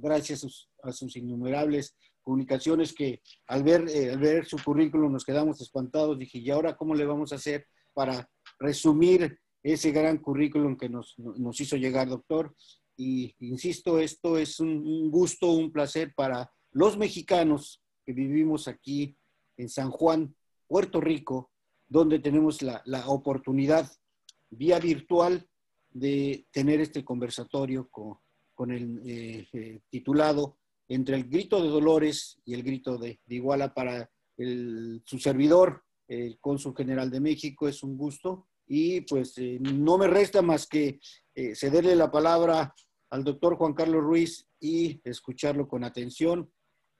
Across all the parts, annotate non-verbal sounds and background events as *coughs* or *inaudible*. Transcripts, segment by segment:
gracias a sus, innumerables comunicaciones que al ver, eh, ver su currículum nos quedamos espantados. Dije, ¿y ahora cómo le vamos a hacer para resumir ese gran currículum que nos, nos hizo llegar, doctor? Y insisto, esto es un, gusto, un placer para los mexicanos que vivimos aquí en San Juan, Puerto Rico, donde tenemos la, la oportunidad vía virtual de tener este conversatorio con, con el eh, eh, titulado Entre el grito de Dolores y el grito de, Iguala para su servidor, el cónsul general de México. Es un gusto y pues eh, no me resta más que cederle la palabra al doctor Juan Carlos Ruiz y escucharlo con atención.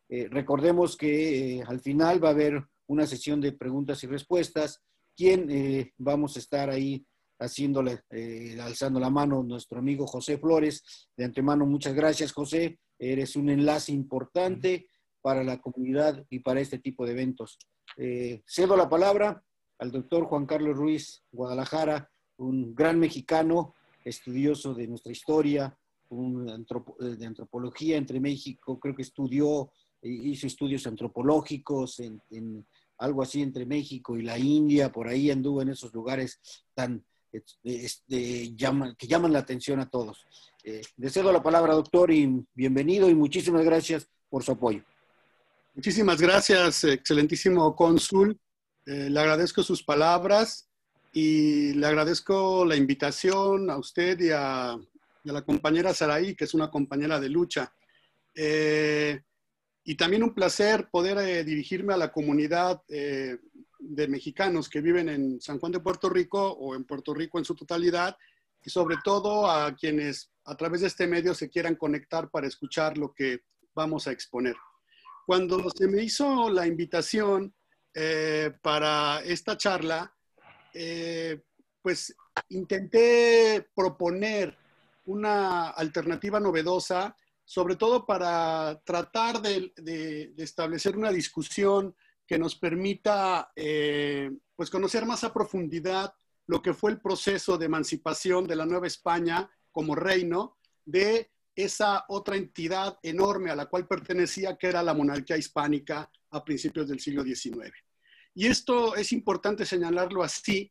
recordemos que al final va a haber una sesión de preguntas y respuestas, ¿Quién vamos a estar ahí haciéndole, eh, alzando la mano nuestro amigo José Flores. De antemano, muchas gracias, José. Eres un enlace importante para la comunidad y para este tipo de eventos. Eh, cedo la palabra al doctor Juan Carlos Ruiz Guadalajara, un gran mexicano, estudioso de nuestra historia, eh, de antropología entre México, creo que estudió, hizo estudios antropológicos en, en algo así entre México y la India, por ahí anduvo en esos lugares tan este, que llaman la atención a todos. Eh, le cedo la palabra, doctor, y bienvenido y muchísimas gracias por su apoyo. Muchísimas gracias, excelentísimo cónsul. Eh, le agradezco sus palabras y le agradezco la invitación a usted y a, la compañera Saraí, que es una compañera de lucha. Eh, y también un placer poder eh, dirigirme a la comunidad eh, de mexicanos que viven en San Juan de Puerto Rico o en Puerto Rico en su totalidad y sobre todo a quienes a través de este medio se quieran conectar para escuchar lo que vamos a exponer. Cuando se me hizo la invitación eh, para esta charla, eh, pues intenté proponer una alternativa novedosa, sobre todo para tratar de establecer una discusión que nos permita eh, pues conocer más a profundidad lo que fue el proceso de emancipación de la Nueva España como reino de esa otra entidad enorme a la cual pertenecía, que era la monarquía hispánica a principios del siglo XIX. Y esto es importante señalarlo así,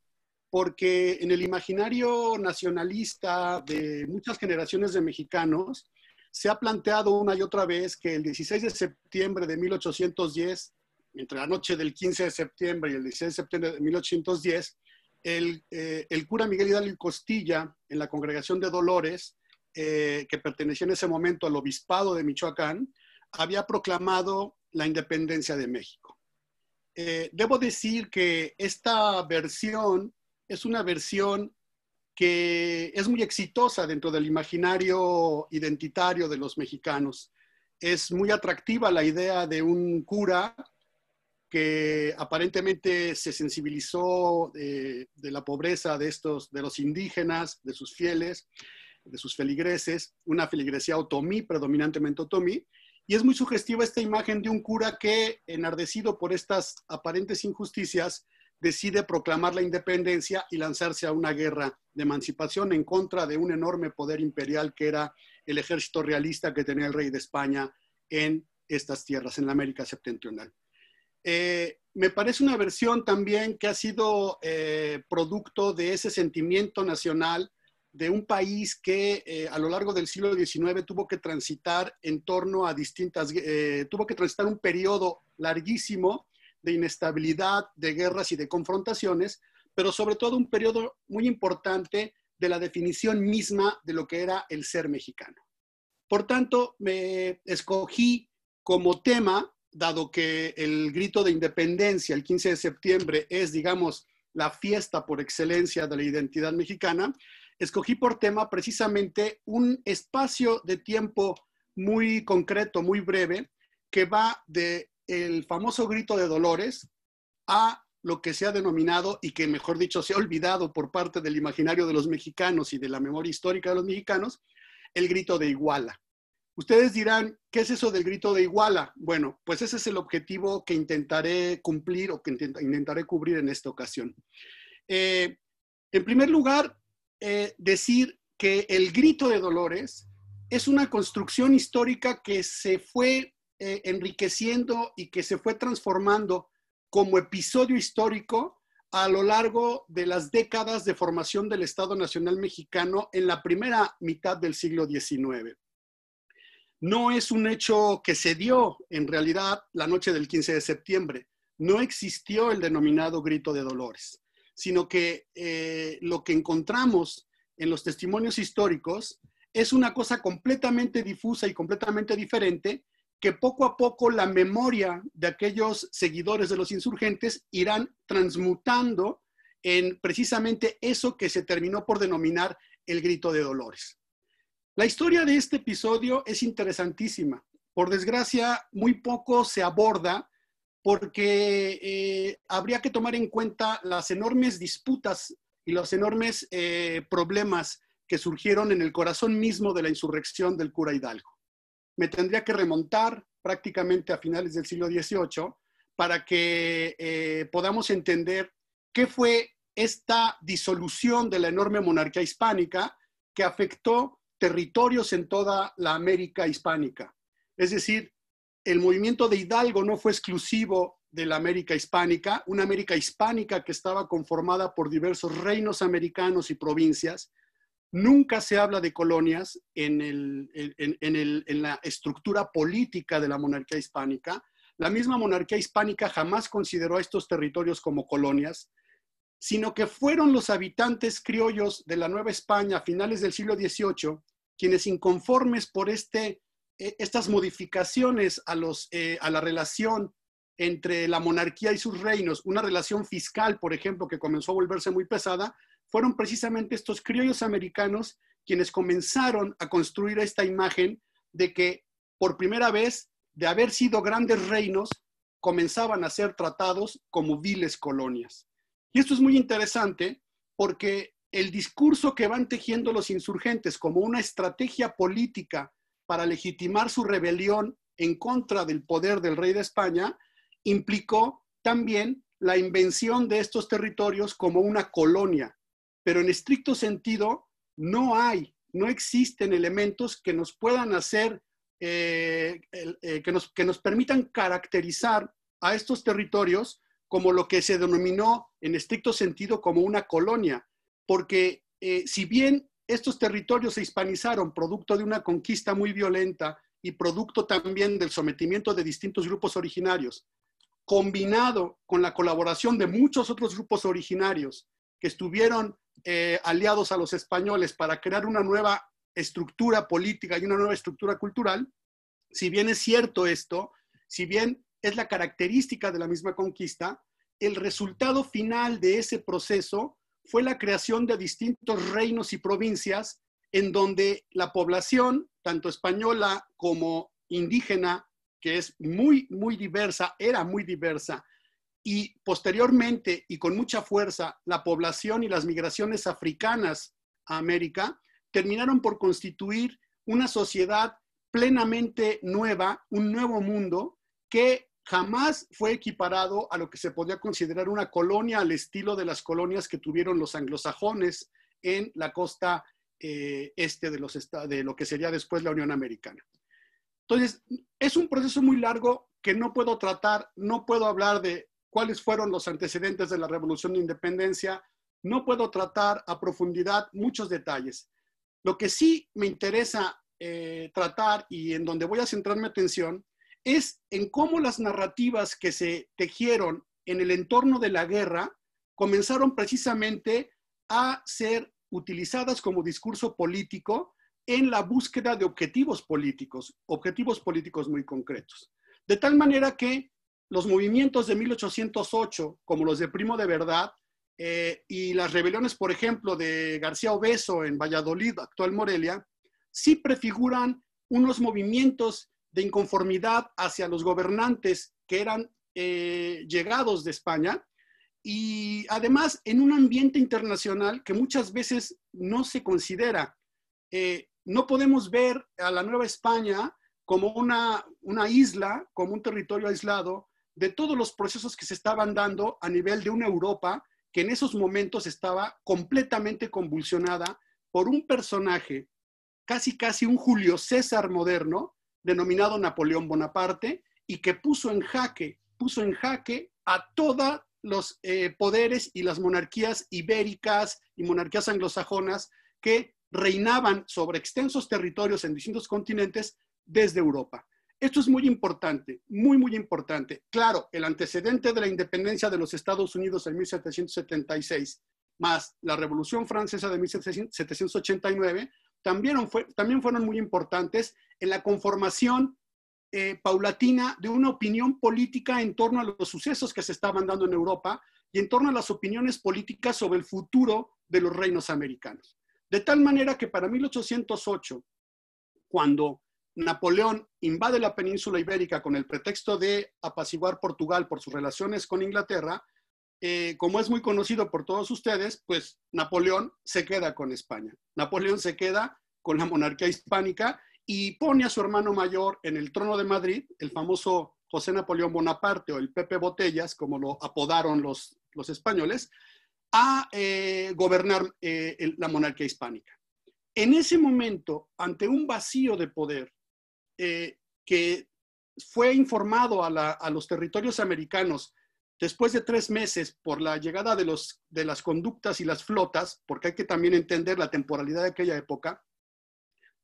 porque en el imaginario nacionalista de muchas generaciones de mexicanos, se ha planteado una y otra vez que el 16 de septiembre de 1810 entre la noche del 15 de septiembre y el 16 de septiembre de 1810, eh, el, cura Miguel Hidalgo Costilla, en la congregación de Dolores, eh, que pertenecía en ese momento al obispado de Michoacán, había proclamado la independencia de México. Eh, debo decir que esta versión es una versión que es muy exitosa dentro del imaginario identitario de los mexicanos. Es muy atractiva la idea de un cura que aparentemente se sensibilizó eh, de la pobreza de estos, de los indígenas, de sus fieles, de sus feligreses, una feligresía otomí, predominantemente otomí, y es muy sugestiva esta imagen de un cura que, enardecido por estas aparentes injusticias, decide proclamar la independencia y lanzarse a una guerra de emancipación en contra de un enorme poder imperial que era el ejército realista que tenía el rey de España en estas tierras, en la América septentrional. Eh, me parece una versión también que ha sido eh, producto de ese sentimiento nacional de un país que eh, a lo largo del siglo XIX tuvo que transitar en torno a distintas, tuvo que transitar un periodo larguísimo de inestabilidad, de guerras y de confrontaciones, pero sobre todo un periodo muy importante de la definición misma de lo que era el ser mexicano. Por tanto, me escogí como tema dado que el grito de independencia el 15 de septiembre es, digamos, la fiesta por excelencia de la identidad mexicana, escogí por tema precisamente un espacio de tiempo muy concreto, muy breve, que va de el famoso grito de Dolores a lo que se ha denominado y que, mejor dicho, se ha olvidado por parte del imaginario de los mexicanos y de la memoria histórica de los mexicanos, el grito de Iguala. Ustedes dirán, ¿qué es eso del grito de iguala? Bueno, pues ese es el objetivo que intentaré cumplir o que intentaré cubrir en esta ocasión. Eh, en primer lugar, eh, decir que el grito de Dolores es una construcción histórica que se fue eh, enriqueciendo y que se fue transformando como episodio histórico a lo largo de las décadas de formación del Estado Nacional Mexicano en la primera mitad del siglo XIX no es un hecho que se dio en realidad la noche del 15 de septiembre. No existió el denominado grito de dolores, sino que eh, lo que encontramos en los testimonios históricos es una cosa completamente difusa y completamente diferente que poco a poco la memoria de aquellos seguidores de los insurgentes irán transmutando en precisamente eso que se terminó por denominar el grito de dolores. La historia de este episodio es interesantísima. Por desgracia, muy poco se aborda porque eh, habría que tomar en cuenta las enormes disputas y los enormes eh, problemas que surgieron en el corazón mismo de la insurrección del cura Hidalgo. Me tendría que remontar prácticamente a finales del siglo XVIII para que eh, podamos entender qué fue esta disolución de la enorme monarquía hispánica que afectó territorios en toda la América hispánica. Es decir, el movimiento de Hidalgo no fue exclusivo de la América hispánica, una América hispánica que estaba conformada por diversos reinos americanos y provincias. Nunca se habla de colonias en, la estructura política de la monarquía hispánica. La misma monarquía hispánica jamás consideró a estos territorios como colonias sino que fueron los habitantes criollos de la Nueva España a finales del siglo XVIII quienes inconformes por este, e, estas modificaciones a, eh, a la relación entre la monarquía y sus reinos, una relación fiscal, por ejemplo, que comenzó a volverse muy pesada, fueron precisamente estos criollos americanos quienes comenzaron a construir esta imagen de que por primera vez, de haber sido grandes reinos, comenzaban a ser tratados como viles colonias. Y esto es muy interesante porque el discurso que van tejiendo los insurgentes como una estrategia política para legitimar su rebelión en contra del poder del rey de España implicó también la invención de estos territorios como una colonia. Pero en estricto sentido, no hay, no existen elementos que nos puedan hacer, eh, eh, que nos permitan caracterizar a estos territorios como lo que se denominó en estricto sentido como una colonia, porque eh, si bien estos territorios se hispanizaron producto de una conquista muy violenta y producto también del sometimiento de distintos grupos originarios, combinado con la colaboración de muchos otros grupos originarios que estuvieron eh, aliados a los españoles para crear una nueva estructura política y una nueva estructura cultural, si bien es cierto esto, si bien es la característica de la misma conquista, el resultado final de ese proceso fue la creación de distintos reinos y provincias en donde la población, tanto española como indígena, que es muy, muy diversa, era muy diversa, y posteriormente y con mucha fuerza la población y las migraciones africanas a América, terminaron por constituir una sociedad plenamente nueva, un nuevo mundo que jamás fue equiparado a lo que se podía considerar una colonia al estilo de las colonias que tuvieron los anglosajones en la costa eh, este de, lo que sería después la Unión Americana. Entonces, es un proceso muy largo que no puedo tratar, no puedo hablar de cuáles fueron los antecedentes de la Revolución de Independencia, no puedo tratar a profundidad muchos detalles. Lo que sí me interesa eh, tratar y en donde voy a centrar mi atención es en cómo las narrativas que se tejieron en el entorno de la guerra comenzaron precisamente a ser utilizadas como discurso político en la búsqueda de objetivos políticos, objetivos políticos muy concretos. De tal manera que los movimientos de 1808, como los de Primo de Verdad, eh, y las rebeliones, por ejemplo, de García Obeso en Valladolid, actual Morelia, sí prefiguran unos movimientos de inconformidad hacia los gobernantes que eran eh, llegados de España y además en un ambiente internacional que muchas veces no se considera. Eh, no podemos ver a la Nueva España como una, una isla, como un territorio aislado de todos los procesos que se estaban dando a nivel de una Europa que en esos momentos estaba completamente convulsionada por un personaje, casi casi un Julio César moderno, denominado Napoleón Bonaparte, y que puso en jaque, puso en jaque a todos los eh, poderes y las monarquías ibéricas y monarquías anglosajonas que reinaban sobre extensos territorios en distintos continentes desde Europa. Esto es muy importante, muy, muy importante. Claro, el antecedente de la independencia de los Estados Unidos en 1776, más la Revolución Francesa de 1789, también, también fueron muy importantes en la conformación eh, paulatina de una opinión política en torno a los sucesos que se estaban dando en Europa y en torno a las opiniones políticas sobre el futuro de los reinos americanos. De tal manera que para 1808, cuando Napoleón invade la península ibérica con el pretexto de apaciguar Portugal por sus relaciones con Inglaterra, eh, como es muy conocido por todos ustedes, pues Napoleón se queda con España. Napoleón se queda con la monarquía hispánica y pone a su hermano mayor en el trono de Madrid, el famoso José Napoleón Bonaparte o el Pepe Botellas, como lo apodaron los, los españoles, a eh, gobernar eh, la monarquía hispánica. En ese momento, ante un vacío de poder eh, que fue informado a, a, los territorios americanos después de tres meses por la llegada de, los, de las conductas y las flotas, porque hay que también entender la temporalidad de aquella época,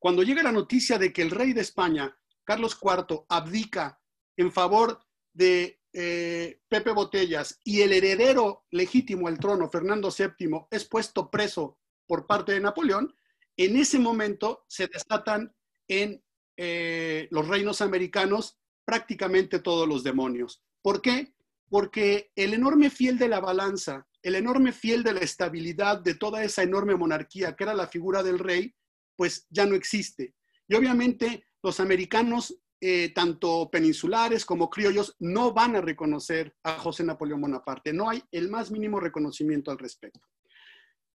cuando llega la noticia de que el rey de España, Carlos IV, abdica en favor de eh, Pepe Botellas y el heredero legítimo al trono, Fernando VII, es puesto preso por parte de Napoleón, en ese momento se desatan en eh, los reinos americanos prácticamente todos los demonios. ¿Por qué? Porque el enorme fiel de la balanza, el enorme fiel de la estabilidad de toda esa enorme monarquía que era la figura del rey, pues ya no existe. Y obviamente los americanos, eh, tanto peninsulares como criollos, no van a reconocer a José Napoleón Bonaparte. No hay el más mínimo reconocimiento al respecto.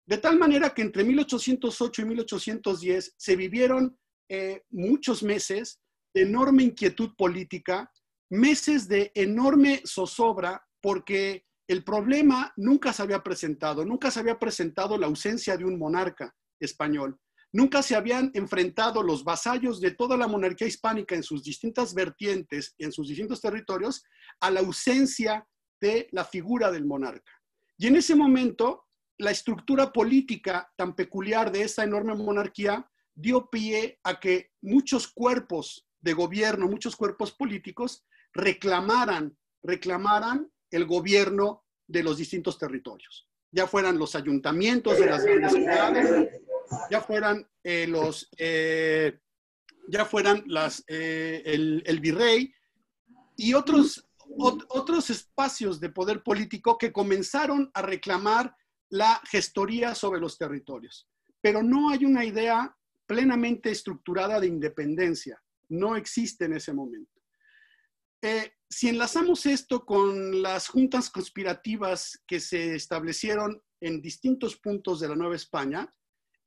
De tal manera que entre 1808 y 1810 se vivieron eh, muchos meses de enorme inquietud política, meses de enorme zozobra, porque el problema nunca se había presentado, nunca se había presentado la ausencia de un monarca español. Nunca se habían enfrentado los vasallos de toda la monarquía hispánica en sus distintas vertientes, y en sus distintos territorios, a la ausencia de la figura del monarca. Y en ese momento, la estructura política tan peculiar de esa enorme monarquía dio pie a que muchos cuerpos de gobierno, muchos cuerpos políticos reclamaran, reclamaran el gobierno de los distintos territorios, ya fueran los ayuntamientos de las grandes ya fueran eh, los, eh, ya fueran las, eh, el, virrey y otros, otros espacios de poder político que comenzaron a reclamar la gestoría sobre los territorios. Pero no hay una idea plenamente estructurada de independencia. No existe en ese momento. si enlazamos esto con las juntas conspirativas que se establecieron en distintos puntos de la Nueva España,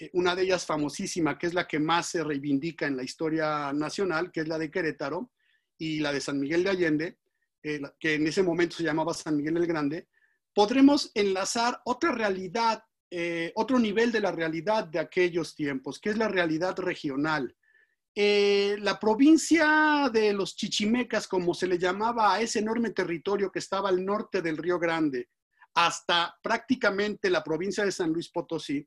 eh, una de ellas famosísima, que es la que más se reivindica en la historia nacional, que es la de Querétaro, y la de San Miguel de Allende, eh, que en ese momento se llamaba San Miguel el Grande, podremos enlazar otra realidad, eh, otro nivel de la realidad de aquellos tiempos, que es la realidad regional. la provincia de los Chichimecas, como se le llamaba a ese enorme territorio que estaba al norte del Río Grande, hasta prácticamente la provincia de San Luis Potosí,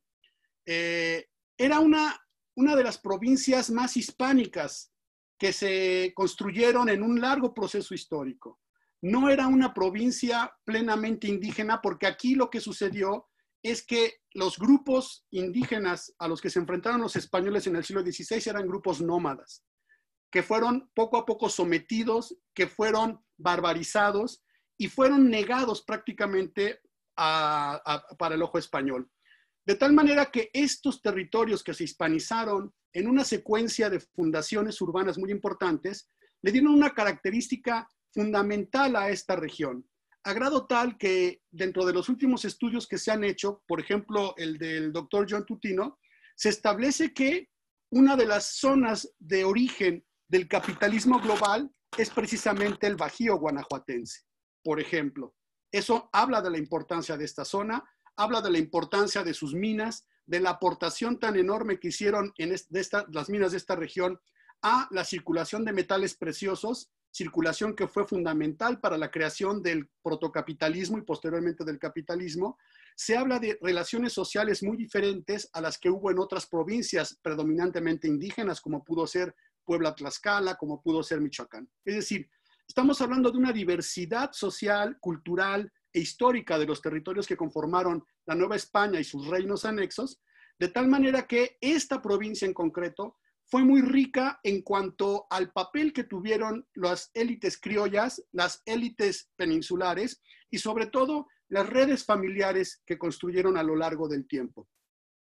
eh, era una, una de las provincias más hispánicas que se construyeron en un largo proceso histórico. No era una provincia plenamente indígena porque aquí lo que sucedió es que los grupos indígenas a los que se enfrentaron los españoles en el siglo XVI eran grupos nómadas, que fueron poco a poco sometidos, que fueron barbarizados y fueron negados prácticamente para el ojo español. De tal manera que estos territorios que se hispanizaron en una secuencia de fundaciones urbanas muy importantes le dieron una característica fundamental a esta región, a grado tal que dentro de los últimos estudios que se han hecho, por ejemplo el del doctor John Tutino, se establece que una de las zonas de origen del capitalismo global es precisamente el Bajío guanajuatense, por ejemplo. Eso habla de la importancia de esta zona habla de la importancia de sus minas, de la aportación tan enorme que hicieron en las minas de esta región a la circulación de metales preciosos, circulación que fue fundamental para la creación del protocapitalismo y posteriormente del capitalismo. Se habla de relaciones sociales muy diferentes a las que hubo en otras provincias predominantemente indígenas, como pudo ser Puebla Tlaxcala, como pudo ser Michoacán. Es decir, estamos hablando de una diversidad social, cultural, e histórica de los territorios que conformaron la Nueva España y sus reinos anexos, de tal manera que esta provincia en concreto fue muy rica en cuanto al papel que tuvieron las élites criollas, las élites peninsulares y sobre todo las redes familiares que construyeron a lo largo del tiempo.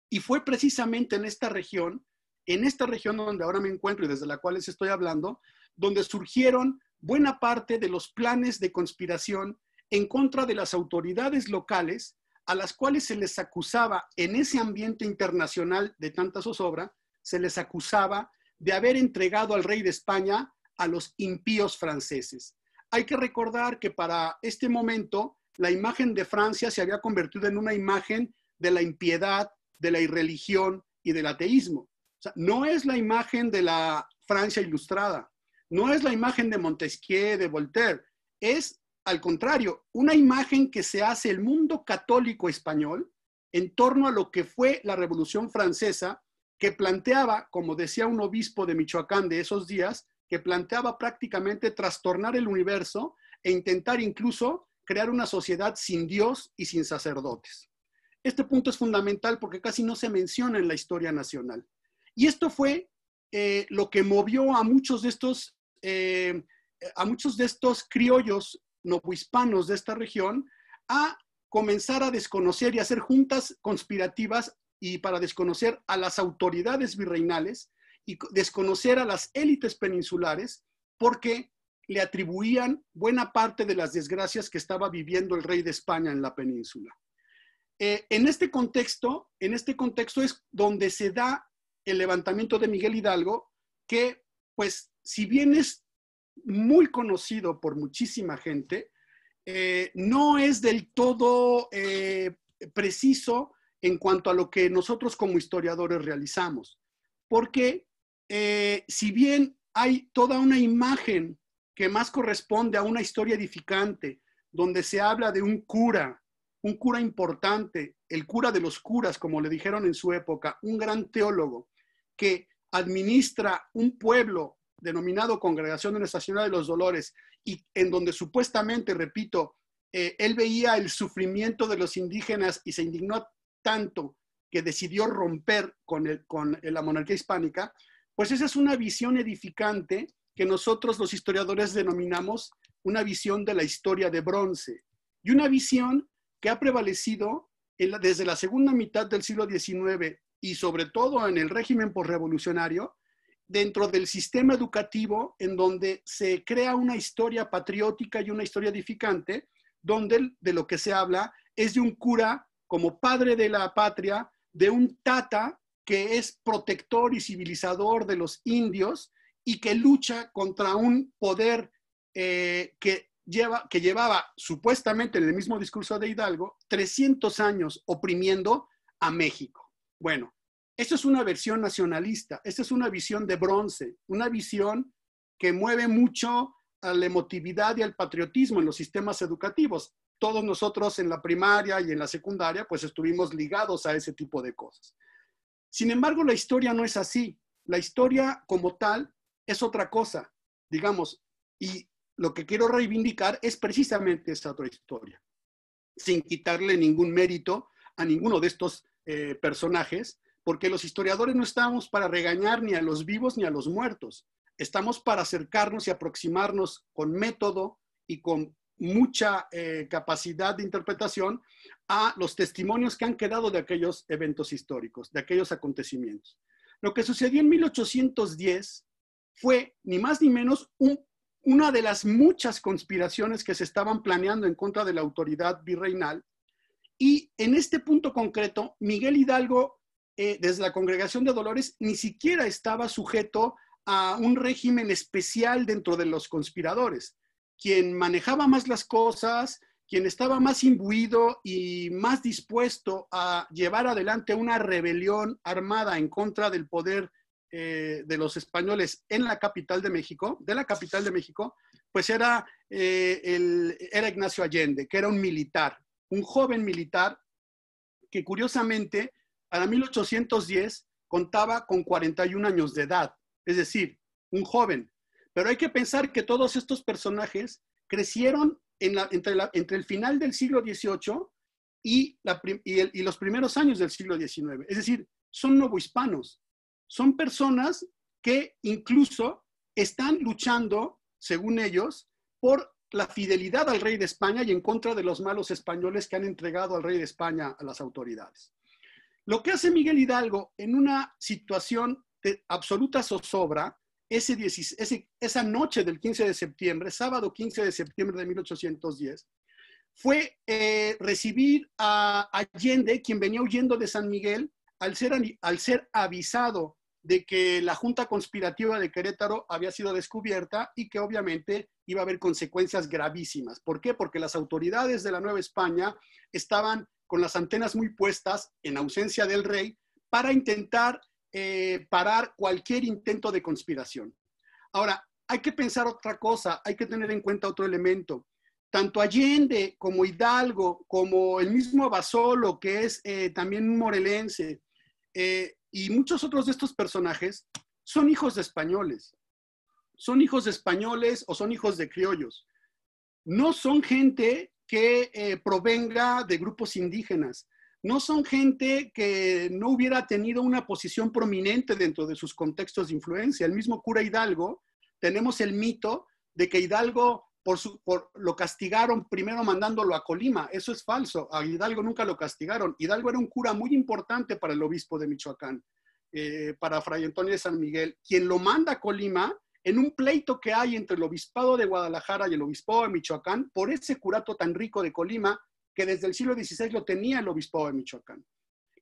Y fue precisamente en esta región, en esta región donde ahora me encuentro y desde la cual les estoy hablando, donde surgieron buena parte de los planes de conspiración en contra de las autoridades locales a las cuales se les acusaba en ese ambiente internacional de tanta zozobra, se les acusaba de haber entregado al rey de España a los impíos franceses. Hay que recordar que para este momento la imagen de Francia se había convertido en una imagen de la impiedad, de la irreligión y del ateísmo. no es la imagen de la Francia ilustrada, no es la imagen de Montesquieu, de Voltaire, es al contrario, una imagen que se hace el mundo católico español en torno a lo que fue la Revolución Francesa, que planteaba, como decía un obispo de Michoacán de esos días, que planteaba prácticamente trastornar el universo e intentar incluso crear una sociedad sin Dios y sin sacerdotes. Este punto es fundamental porque casi no se menciona en la historia nacional. Y esto fue eh, lo que movió a muchos de estos, eh, a muchos de estos criollos novohispanos de esta región a comenzar a desconocer y hacer juntas conspirativas y para desconocer a las autoridades virreinales y desconocer a las élites peninsulares porque le atribuían buena parte de las desgracias que estaba viviendo el rey de España en la península. Eh, en este contexto, en este contexto es donde se da el levantamiento de Miguel Hidalgo, que pues si bien es muy conocido por muchísima gente, eh, no es del todo eh, preciso en cuanto a lo que nosotros como historiadores realizamos, porque eh, si bien hay toda una imagen que más corresponde a una historia edificante, donde se habla de un cura, un cura importante, el cura de los curas, como le dijeron en su época, un gran teólogo, que administra un pueblo denominado Congregación de la Señora de los Dolores, y en donde supuestamente, repito, eh, él veía el sufrimiento de los indígenas y se indignó tanto que decidió romper con, eh, la monarquía hispánica, pues esa es una visión edificante que nosotros los historiadores denominamos una visión de la historia de bronce, y una visión que ha prevalecido desde la segunda mitad del siglo XIX y sobre todo en el régimen postrevolucionario, dentro del sistema educativo en donde se crea una historia patriótica y una historia edificante, donde de lo que se habla es de un cura como padre de la patria, de un tata que es protector y civilizador de los indios y que lucha contra un poder eh, que, lleva, que llevaba supuestamente en el mismo discurso de Hidalgo 300 años oprimiendo a México. Bueno, esa es una versión nacionalista, esta es una visión de bronce, una visión que mueve mucho a la emotividad y al patriotismo en los sistemas educativos. Todos nosotros en la primaria y en la secundaria pues estuvimos ligados a ese tipo de cosas. Sin embargo, la historia no es así. La historia como tal es otra cosa, digamos, y lo que quiero reivindicar es precisamente esa otra historia, sin quitarle ningún mérito a ninguno de estos eh, personajes, porque los historiadores no estamos para regañar ni a los vivos ni a los muertos, estamos para acercarnos y aproximarnos con método y con mucha eh, capacidad de interpretación a los testimonios que han quedado de aquellos eventos históricos, de aquellos acontecimientos. Lo que sucedió en 1810 fue ni más ni menos una de las muchas conspiraciones que se estaban planeando en contra de la autoridad virreinal. Y en este punto concreto, Miguel Hidalgo eh, desde la Congregación de Dolores ni siquiera estaba sujeto a un régimen especial dentro de los conspiradores. Quien manejaba más las cosas, quien estaba más imbuido y más dispuesto a llevar adelante una rebelión armada en contra del poder eh, de los españoles en la capital de México, de la capital de México, pues era, eh, el, era Ignacio Allende, que era un militar, un joven militar que curiosamente para 1810 contaba con 41 años de edad, es decir, un joven. Pero hay que pensar que todos estos personajes crecieron entre, el final del siglo XVIII y, y, los primeros años del siglo XIX. Es decir, son novohispanos. Son personas que incluso están luchando, según ellos, por la fidelidad al rey de España y en contra de los malos españoles que han entregado al rey de España a las autoridades. Lo que hace Miguel Hidalgo en una situación de absoluta zozobra, ese, esa noche del 15 de septiembre, sábado 15 de septiembre de 1810, fue eh, recibir a Allende, quien venía huyendo de San Miguel, al ser, al ser avisado de que la Junta Conspirativa de Querétaro había sido descubierta y que obviamente iba a haber consecuencias gravísimas. ¿Por qué? Porque las autoridades de la Nueva España estaban con las antenas muy puestas en ausencia del rey para intentar eh, parar cualquier intento de conspiración. Ahora, hay que pensar otra cosa, hay que tener en cuenta otro elemento. Tanto Allende como Hidalgo, como el mismo Basolo, que es eh, también un morelense, eh, y muchos otros de estos personajes, son hijos de españoles. Son hijos de españoles o son hijos de criollos. No son gente que eh, provenga de grupos indígenas. No son gente que no hubiera tenido una posición prominente dentro de sus contextos de influencia. El mismo cura Hidalgo, tenemos el mito de que Hidalgo por su, por, lo castigaron primero mandándolo a Colima. Eso es falso. A Hidalgo nunca lo castigaron. Hidalgo era un cura muy importante para el obispo de Michoacán, eh, para Fray Antonio de San Miguel. Quien lo manda a Colima en un pleito que hay entre el obispado de Guadalajara y el obispado de Michoacán por ese curato tan rico de Colima que desde el siglo XVI lo tenía el obispado de Michoacán.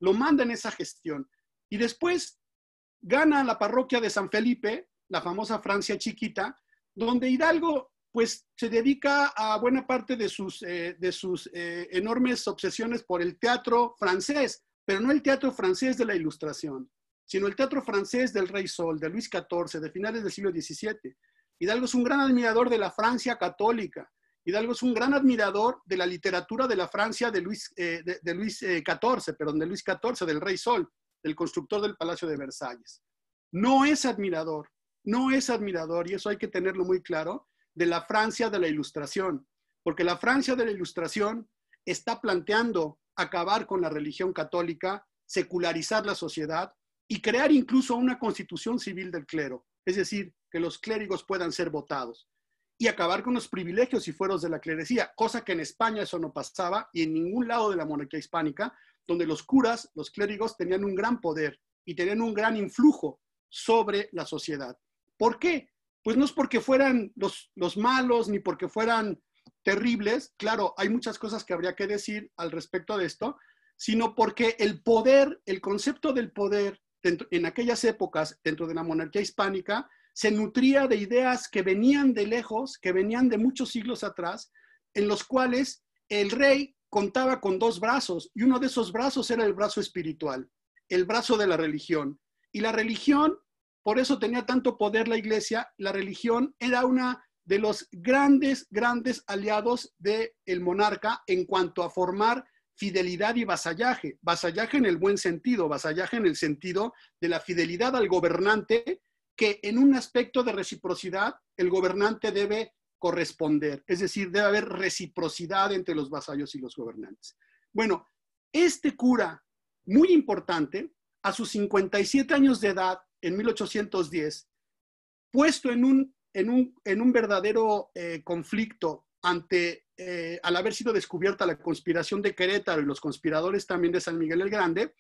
Lo manda en esa gestión. Y después gana la parroquia de San Felipe, la famosa Francia chiquita, donde Hidalgo pues se dedica a buena parte de sus, eh, de sus eh, enormes obsesiones por el teatro francés, pero no el teatro francés de la ilustración, sino el teatro francés del Rey Sol, de Luis XIV, de finales del siglo XVII. Hidalgo es un gran admirador de la Francia católica. Hidalgo es un gran admirador de la literatura de la Francia de Luis, eh, de, Luis XIV, eh, perdón, de Luis XIV, del Rey Sol, del constructor del Palacio de Versalles. No es admirador, no es admirador, y eso hay que tenerlo muy claro, de la Francia de la Ilustración, porque la Francia de la Ilustración está planteando acabar con la religión católica, secularizar la sociedad y crear incluso una constitución civil del clero, es decir, que los clérigos puedan ser votados y acabar con los privilegios y fueros de la clerecía, cosa que en España eso no pasaba y en ningún lado de la monarquía hispánica, donde los curas, los clérigos, tenían un gran poder y tenían un gran influjo sobre la sociedad. ¿Por qué? Pues no es porque fueran los, los malos ni porque fueran terribles, claro, hay muchas cosas que habría que decir al respecto de esto, sino porque el poder, el concepto del poder en aquellas épocas, dentro de la monarquía hispánica, se nutría de ideas que venían de lejos, que venían de muchos siglos atrás, en los cuales el rey contaba con dos brazos y uno de esos brazos era el brazo espiritual, el brazo de la religión. Y la religión, por eso tenía tanto poder la iglesia, la religión era una de los grandes, grandes aliados del monarca en cuanto a formar fidelidad y vasallaje. Vasallaje en el buen sentido, vasallaje en el sentido de la fidelidad al gobernante, que en un aspecto de reciprocidad el gobernante debe corresponder, es decir, debe haber reciprocidad entre los vasallos y los gobernantes. Bueno, este cura, muy importante, a sus 57 años de edad, en 1810, puesto en un, en un, verdadero eh, conflicto ante, eh, al haber sido descubierta la conspiración de Querétaro y los conspiradores también de San Miguel el Grande,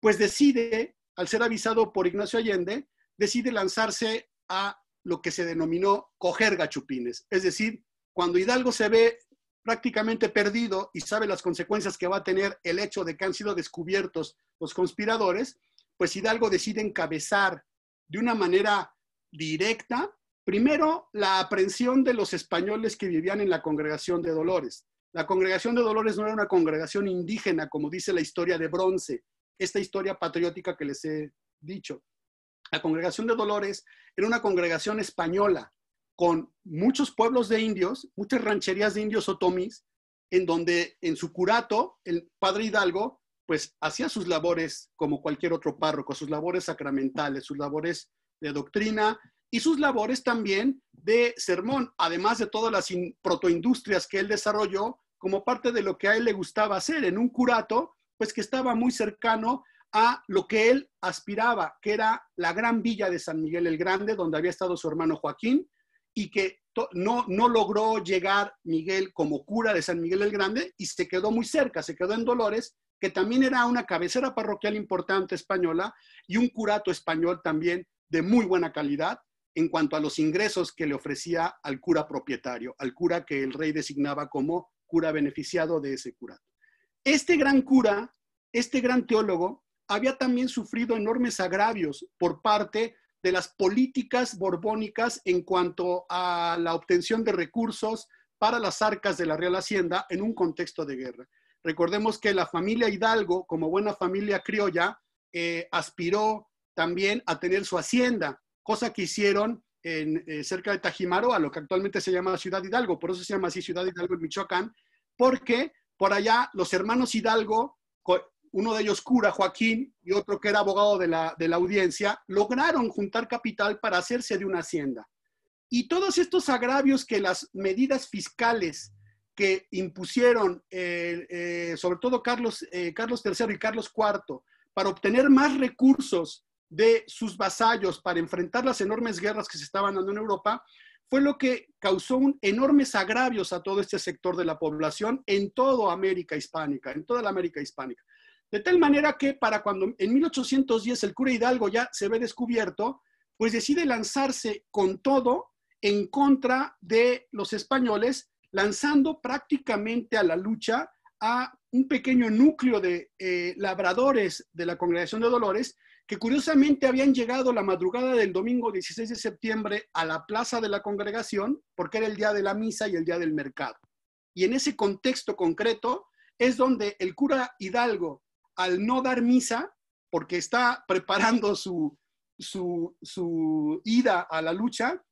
pues decide, al ser avisado por Ignacio Allende, decide lanzarse a lo que se denominó coger gachupines. Es decir, cuando Hidalgo se ve prácticamente perdido y sabe las consecuencias que va a tener el hecho de que han sido descubiertos los conspiradores, pues Hidalgo decide encabezar de una manera directa Primero, la aprehensión de los españoles que vivían en la congregación de Dolores. La congregación de Dolores no era una congregación indígena, como dice la historia de bronce, esta historia patriótica que les he dicho. La congregación de Dolores era una congregación española con muchos pueblos de indios, muchas rancherías de indios otomis, en donde en su curato el padre Hidalgo pues hacía sus labores como cualquier otro párroco, sus labores sacramentales, sus labores de doctrina y sus labores también de sermón, además de todas las protoindustrias que él desarrolló como parte de lo que a él le gustaba hacer en un curato, pues que estaba muy cercano a lo que él aspiraba, que era la gran villa de San Miguel el Grande, donde había estado su hermano Joaquín, y que no, no logró llegar Miguel como cura de San Miguel el Grande y se quedó muy cerca, se quedó en Dolores, que también era una cabecera parroquial importante española y un curato español también de muy buena calidad, en cuanto a los ingresos que le ofrecía al cura propietario, al cura que el rey designaba como cura beneficiado de ese curato. Este gran cura, este gran teólogo, había también sufrido enormes agravios por parte de las políticas borbónicas en cuanto a la obtención de recursos para las arcas de la Real Hacienda en un contexto de guerra. Recordemos que la familia Hidalgo, como buena familia criolla, eh, aspiró también a tener su hacienda cosa que hicieron en, eh, cerca de Tajimaro, a lo que actualmente se llama Ciudad Hidalgo, por eso se llama así Ciudad Hidalgo en Michoacán, porque por allá los hermanos Hidalgo, uno de ellos cura, Joaquín, y otro que era abogado de la, de la audiencia, lograron juntar capital para hacerse de una hacienda. Y todos estos agravios que las medidas fiscales que impusieron, eh, eh, sobre todo Carlos, Carlos III y Carlos IV, para obtener más recursos de sus vasallos para enfrentar las enormes guerras que se estaban dando en Europa, fue lo que causó enormes agravios a todo este sector de la población en toda América hispánica, en toda la América hispánica. De tal manera que para cuando en 1810 el cura Hidalgo ya se ve descubierto, pues decide lanzarse con todo en contra de los españoles, lanzando prácticamente a la lucha a un pequeño núcleo de eh, labradores de la Congregación de Dolores que curiosamente habían llegado la madrugada del domingo 16 de septiembre a la plaza de la congregación, porque era el día de la misa y el día del mercado. Y en ese contexto concreto es donde el cura Hidalgo, al no dar misa, porque está preparando su, su, ida a la lucha,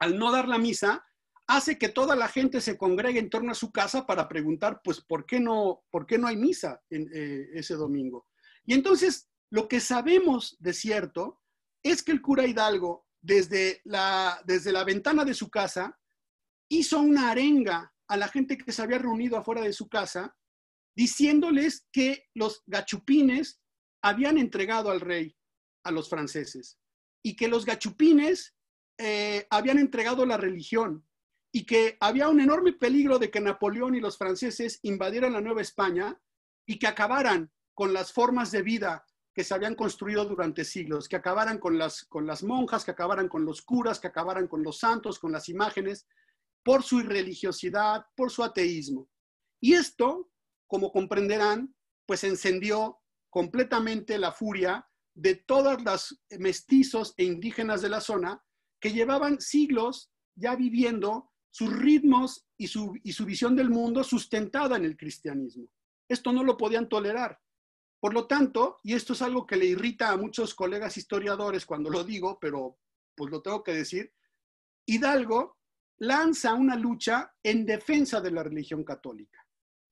al no dar la misa, hace que toda la gente se congregue en torno a su casa para preguntar, pues, ¿por qué no, por qué no hay misa en, eh, ese domingo? Y entonces lo que sabemos de cierto es que el cura Hidalgo, desde la, desde la ventana de su casa, hizo una arenga a la gente que se había reunido afuera de su casa, diciéndoles que los gachupines habían entregado al rey a los franceses y que los gachupines eh, habían entregado la religión y que había un enorme peligro de que Napoleón y los franceses invadieran la Nueva España y que acabaran con las formas de vida que se habían construido durante siglos, que acabaran con las, con las monjas, que acabaran con los curas, que acabaran con los santos, con las imágenes, por su irreligiosidad, por su ateísmo. Y esto, como comprenderán, pues encendió completamente la furia de todas las mestizos e indígenas de la zona que llevaban siglos ya viviendo sus ritmos y y su visión del mundo sustentada en el cristianismo. Esto no lo podían tolerar. Por lo tanto, y esto es algo que le irrita a muchos colegas historiadores cuando lo digo, pero pues lo tengo que decir, Hidalgo lanza una lucha en defensa de la religión católica.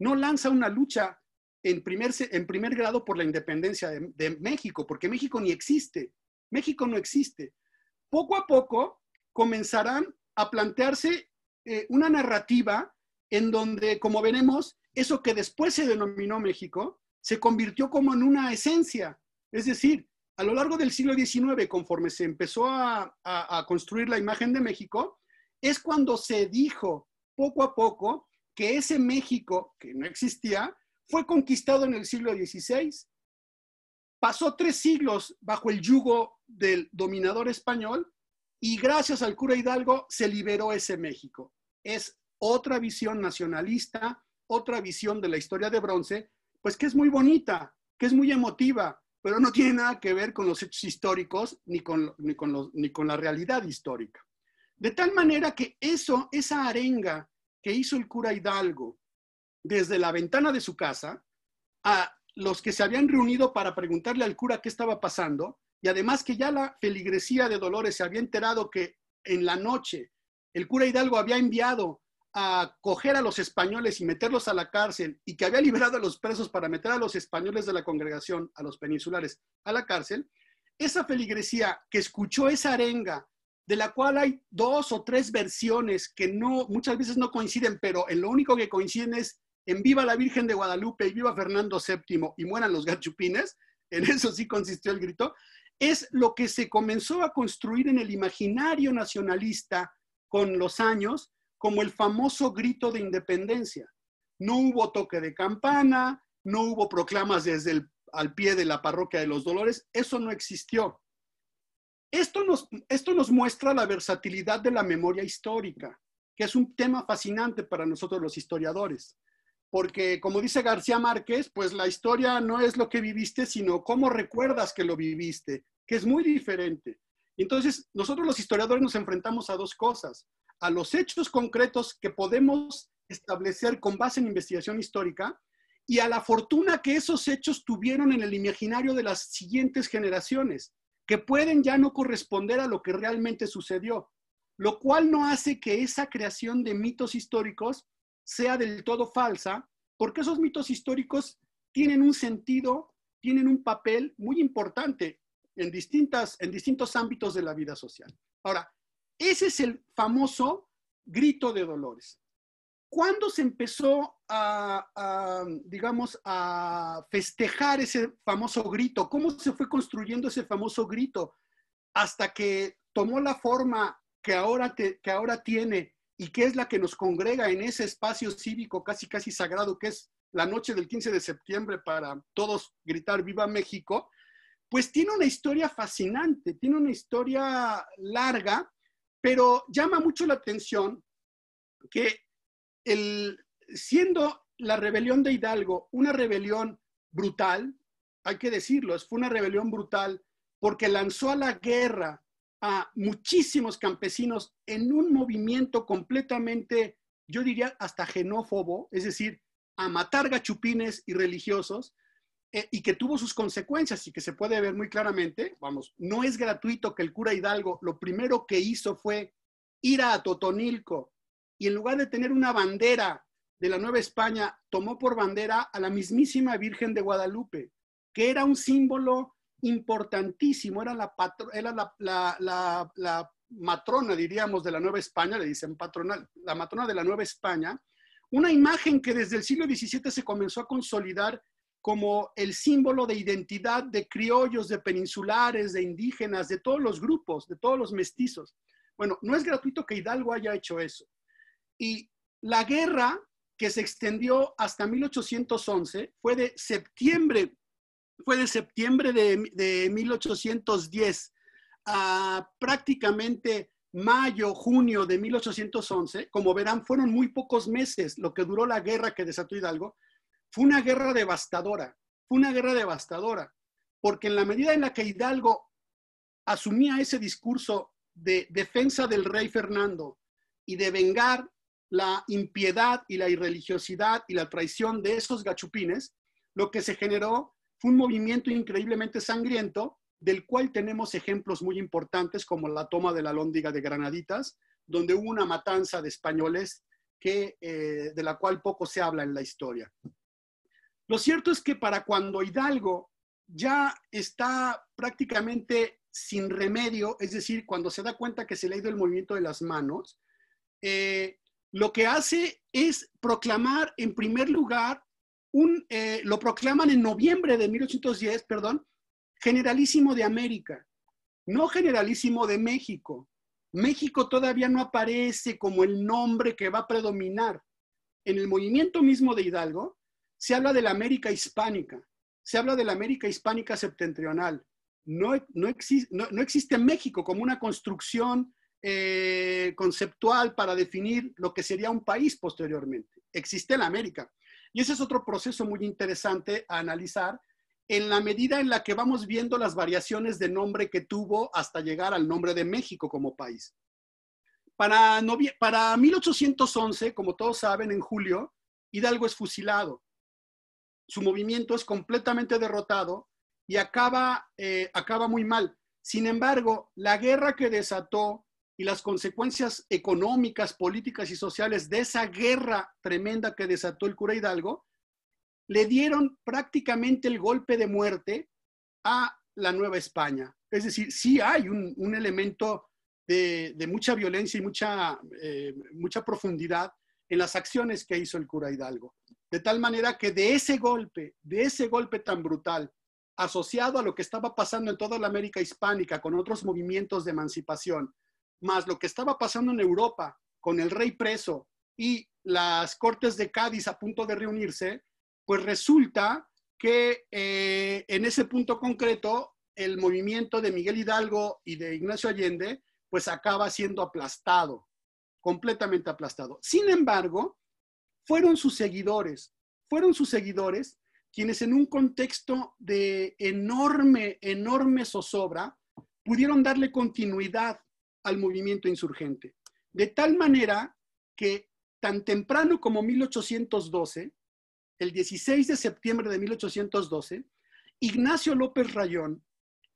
No lanza una lucha en primer, en primer grado por la independencia de, México, porque México ni existe. México no existe. Poco a poco comenzarán a plantearse eh, una narrativa en donde, como veremos, eso que después se denominó México, se convirtió como en una esencia. Es decir, a lo largo del siglo XIX, conforme se empezó a, construir la imagen de México, es cuando se dijo poco a poco que ese México, que no existía, fue conquistado en el siglo XVI. Pasó tres siglos bajo el yugo del dominador español y gracias al cura Hidalgo se liberó ese México. Es otra visión nacionalista, otra visión de la historia de bronce pues que es muy bonita, que es muy emotiva, pero no tiene nada que ver con los hechos históricos ni con, ni con, ni con la realidad histórica. De tal manera que eso, esa arenga que hizo el cura Hidalgo desde la ventana de su casa a los que se habían reunido para preguntarle al cura qué estaba pasando, y además que ya la feligresía de Dolores se había enterado que en la noche el cura Hidalgo había enviado a coger a los españoles y meterlos a la cárcel y que había liberado a los presos para meter a los españoles de la congregación, a los peninsulares, a la cárcel, esa feligresía que escuchó esa arenga, de la cual hay dos o tres versiones que no, muchas veces no coinciden, pero en lo único que coinciden es en viva la Virgen de Guadalupe y viva Fernando VII y mueran los gachupines, *laughs* en eso sí consistió el grito, es lo que se comenzó a construir en el imaginario nacionalista con los años como el famoso grito de independencia. No hubo toque de campana, no hubo proclamas desde el al pie de la parroquia de los dolores, eso no existió. Esto nos, esto nos muestra la versatilidad de la memoria histórica, que es un tema fascinante para nosotros los historiadores, porque como dice García Márquez, pues la historia no es lo que viviste, sino cómo recuerdas que lo viviste, que es muy diferente. Entonces, nosotros los historiadores nos enfrentamos a dos cosas, a los hechos concretos que podemos establecer con base en investigación histórica y a la fortuna que esos hechos tuvieron en el imaginario de las siguientes generaciones, que pueden ya no corresponder a lo que realmente sucedió, lo cual no hace que esa creación de mitos históricos sea del todo falsa, porque esos mitos históricos tienen un sentido, tienen un papel muy importante en, distintas, en distintos ámbitos de la vida social. Ahora, ese es el famoso grito de Dolores. ¿Cuándo se empezó a, digamos, a festejar ese famoso grito? ¿Cómo se fue construyendo ese famoso grito hasta que tomó la forma que ahora, que ahora tiene y que es la que nos congrega en ese espacio cívico casi, casi sagrado que es la noche del 15 de septiembre para todos gritar Viva México? Pues tiene una historia fascinante, tiene una historia larga pero llama mucho la atención que siendo la rebelión de Hidalgo una rebelión brutal, hay que decirlo, fue una rebelión brutal porque lanzó a la guerra a muchísimos campesinos en un movimiento completamente, yo diría, hasta genófobo, es decir, a matar gachupines y religiosos, eh, y que tuvo sus consecuencias y que se puede ver muy claramente, vamos, no es gratuito que el cura Hidalgo lo primero que hizo fue ir a Totonilco y en lugar de tener una bandera de la Nueva España, tomó por bandera a la mismísima Virgen de Guadalupe, que era un símbolo importantísimo, era la, matrona, diríamos, de la Nueva España, le dicen patronal la matrona de la Nueva España, una imagen que desde el siglo XVII se comenzó a consolidar como el símbolo de identidad de criollos, de peninsulares, de indígenas, de todos los grupos, de todos los mestizos. Bueno, no es gratuito que Hidalgo haya hecho eso. Y la guerra que se extendió hasta 1811 fue de septiembre, fue de septiembre de, de 1810 a prácticamente mayo, junio de 1811. Como verán, fueron muy pocos meses lo que duró la guerra que desató Hidalgo fue una guerra devastadora, fue una guerra devastadora, porque en la medida en la que Hidalgo asumía ese discurso de defensa del rey Fernando y de vengar la impiedad y la irreligiosidad y la traición de esos gachupines, lo que se generó fue un movimiento increíblemente sangriento del cual tenemos ejemplos muy importantes como la toma de la lóndiga de Granaditas, donde hubo una matanza de españoles eh, de la cual poco se habla en la historia. Lo cierto es que para cuando Hidalgo ya está prácticamente sin remedio, es decir, cuando se da cuenta que se le ha ido el movimiento de las manos, eh, lo que hace es proclamar en primer lugar, un, eh, lo proclaman en noviembre de 1810, perdón, generalísimo de América, no generalísimo de México. México todavía no aparece como el nombre que va a predominar. En el movimiento mismo de Hidalgo, se habla de la América hispánica, se habla de la América hispánica septentrional. No, no, no, existe México como una construcción eh, conceptual para definir lo que sería un país posteriormente. Existe la América. Y ese es otro proceso muy interesante a analizar en la medida en la que vamos viendo las variaciones de nombre que tuvo hasta llegar al nombre de México como país. Para, para 1811, como todos saben, en julio, Hidalgo es fusilado su movimiento es completamente derrotado y acaba, eh, acaba muy mal. Sin embargo, la guerra que desató y las consecuencias económicas, políticas y sociales de esa guerra tremenda que desató el cura Hidalgo, le dieron prácticamente el golpe de muerte a la Nueva España. Es decir, sí hay un, elemento de, mucha violencia y mucha, eh, mucha profundidad en las acciones que hizo el cura Hidalgo. De tal manera que de ese golpe, de ese golpe tan brutal, asociado a lo que estaba pasando en toda la América hispánica con otros movimientos de emancipación, más lo que estaba pasando en Europa con el rey preso y las Cortes de Cádiz a punto de reunirse, pues resulta que eh, en ese punto concreto el movimiento de Miguel Hidalgo y de Ignacio Allende pues acaba siendo aplastado, completamente aplastado. Sin embargo, fueron sus seguidores, fueron sus seguidores quienes en un contexto de enorme, enorme zozobra, pudieron darle continuidad al movimiento insurgente. De tal manera que tan temprano como 1812, el 16 de septiembre de 1812, Ignacio López Rayón,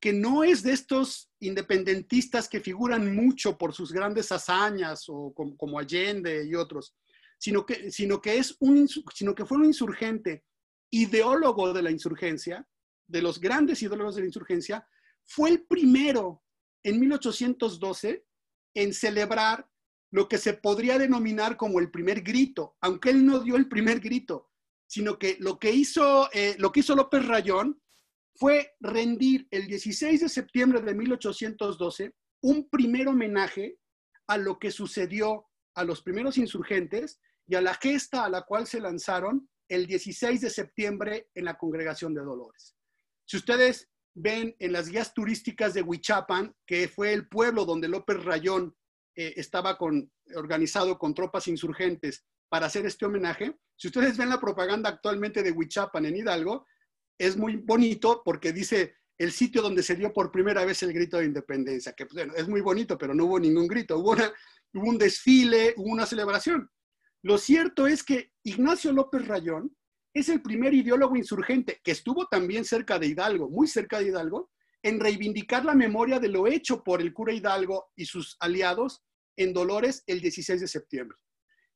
que no es de estos independentistas que figuran mucho por sus grandes hazañas o como Allende y otros, sino que, sino que, es un, sino que fue un insurgente, ideólogo de la insurgencia, de los grandes ideólogos de la insurgencia, fue el primero en 1812 en celebrar lo que se podría denominar como el primer grito, aunque él no dio el primer grito, sino que lo que hizo, eh, lo que hizo López Rayón fue rendir el 16 de septiembre de 1812 un primer homenaje a lo que sucedió a los primeros insurgentes y a la gesta a la cual se lanzaron el 16 de septiembre en la Congregación de Dolores. Si ustedes ven en las guías turísticas de Huichapan, que fue el pueblo donde López Rayón eh, estaba con, organizado con tropas insurgentes para hacer este homenaje, si ustedes ven la propaganda actualmente de Huichapan en Hidalgo, es muy bonito porque dice el sitio donde se dio por primera vez el grito de independencia, que pues, es muy bonito, pero no hubo ningún grito, hubo una hubo un desfile, hubo una celebración. Lo cierto es que Ignacio López Rayón es el primer ideólogo insurgente que estuvo también cerca de Hidalgo, muy cerca de Hidalgo, en reivindicar la memoria de lo hecho por el cura Hidalgo y sus aliados en Dolores el 16 de septiembre.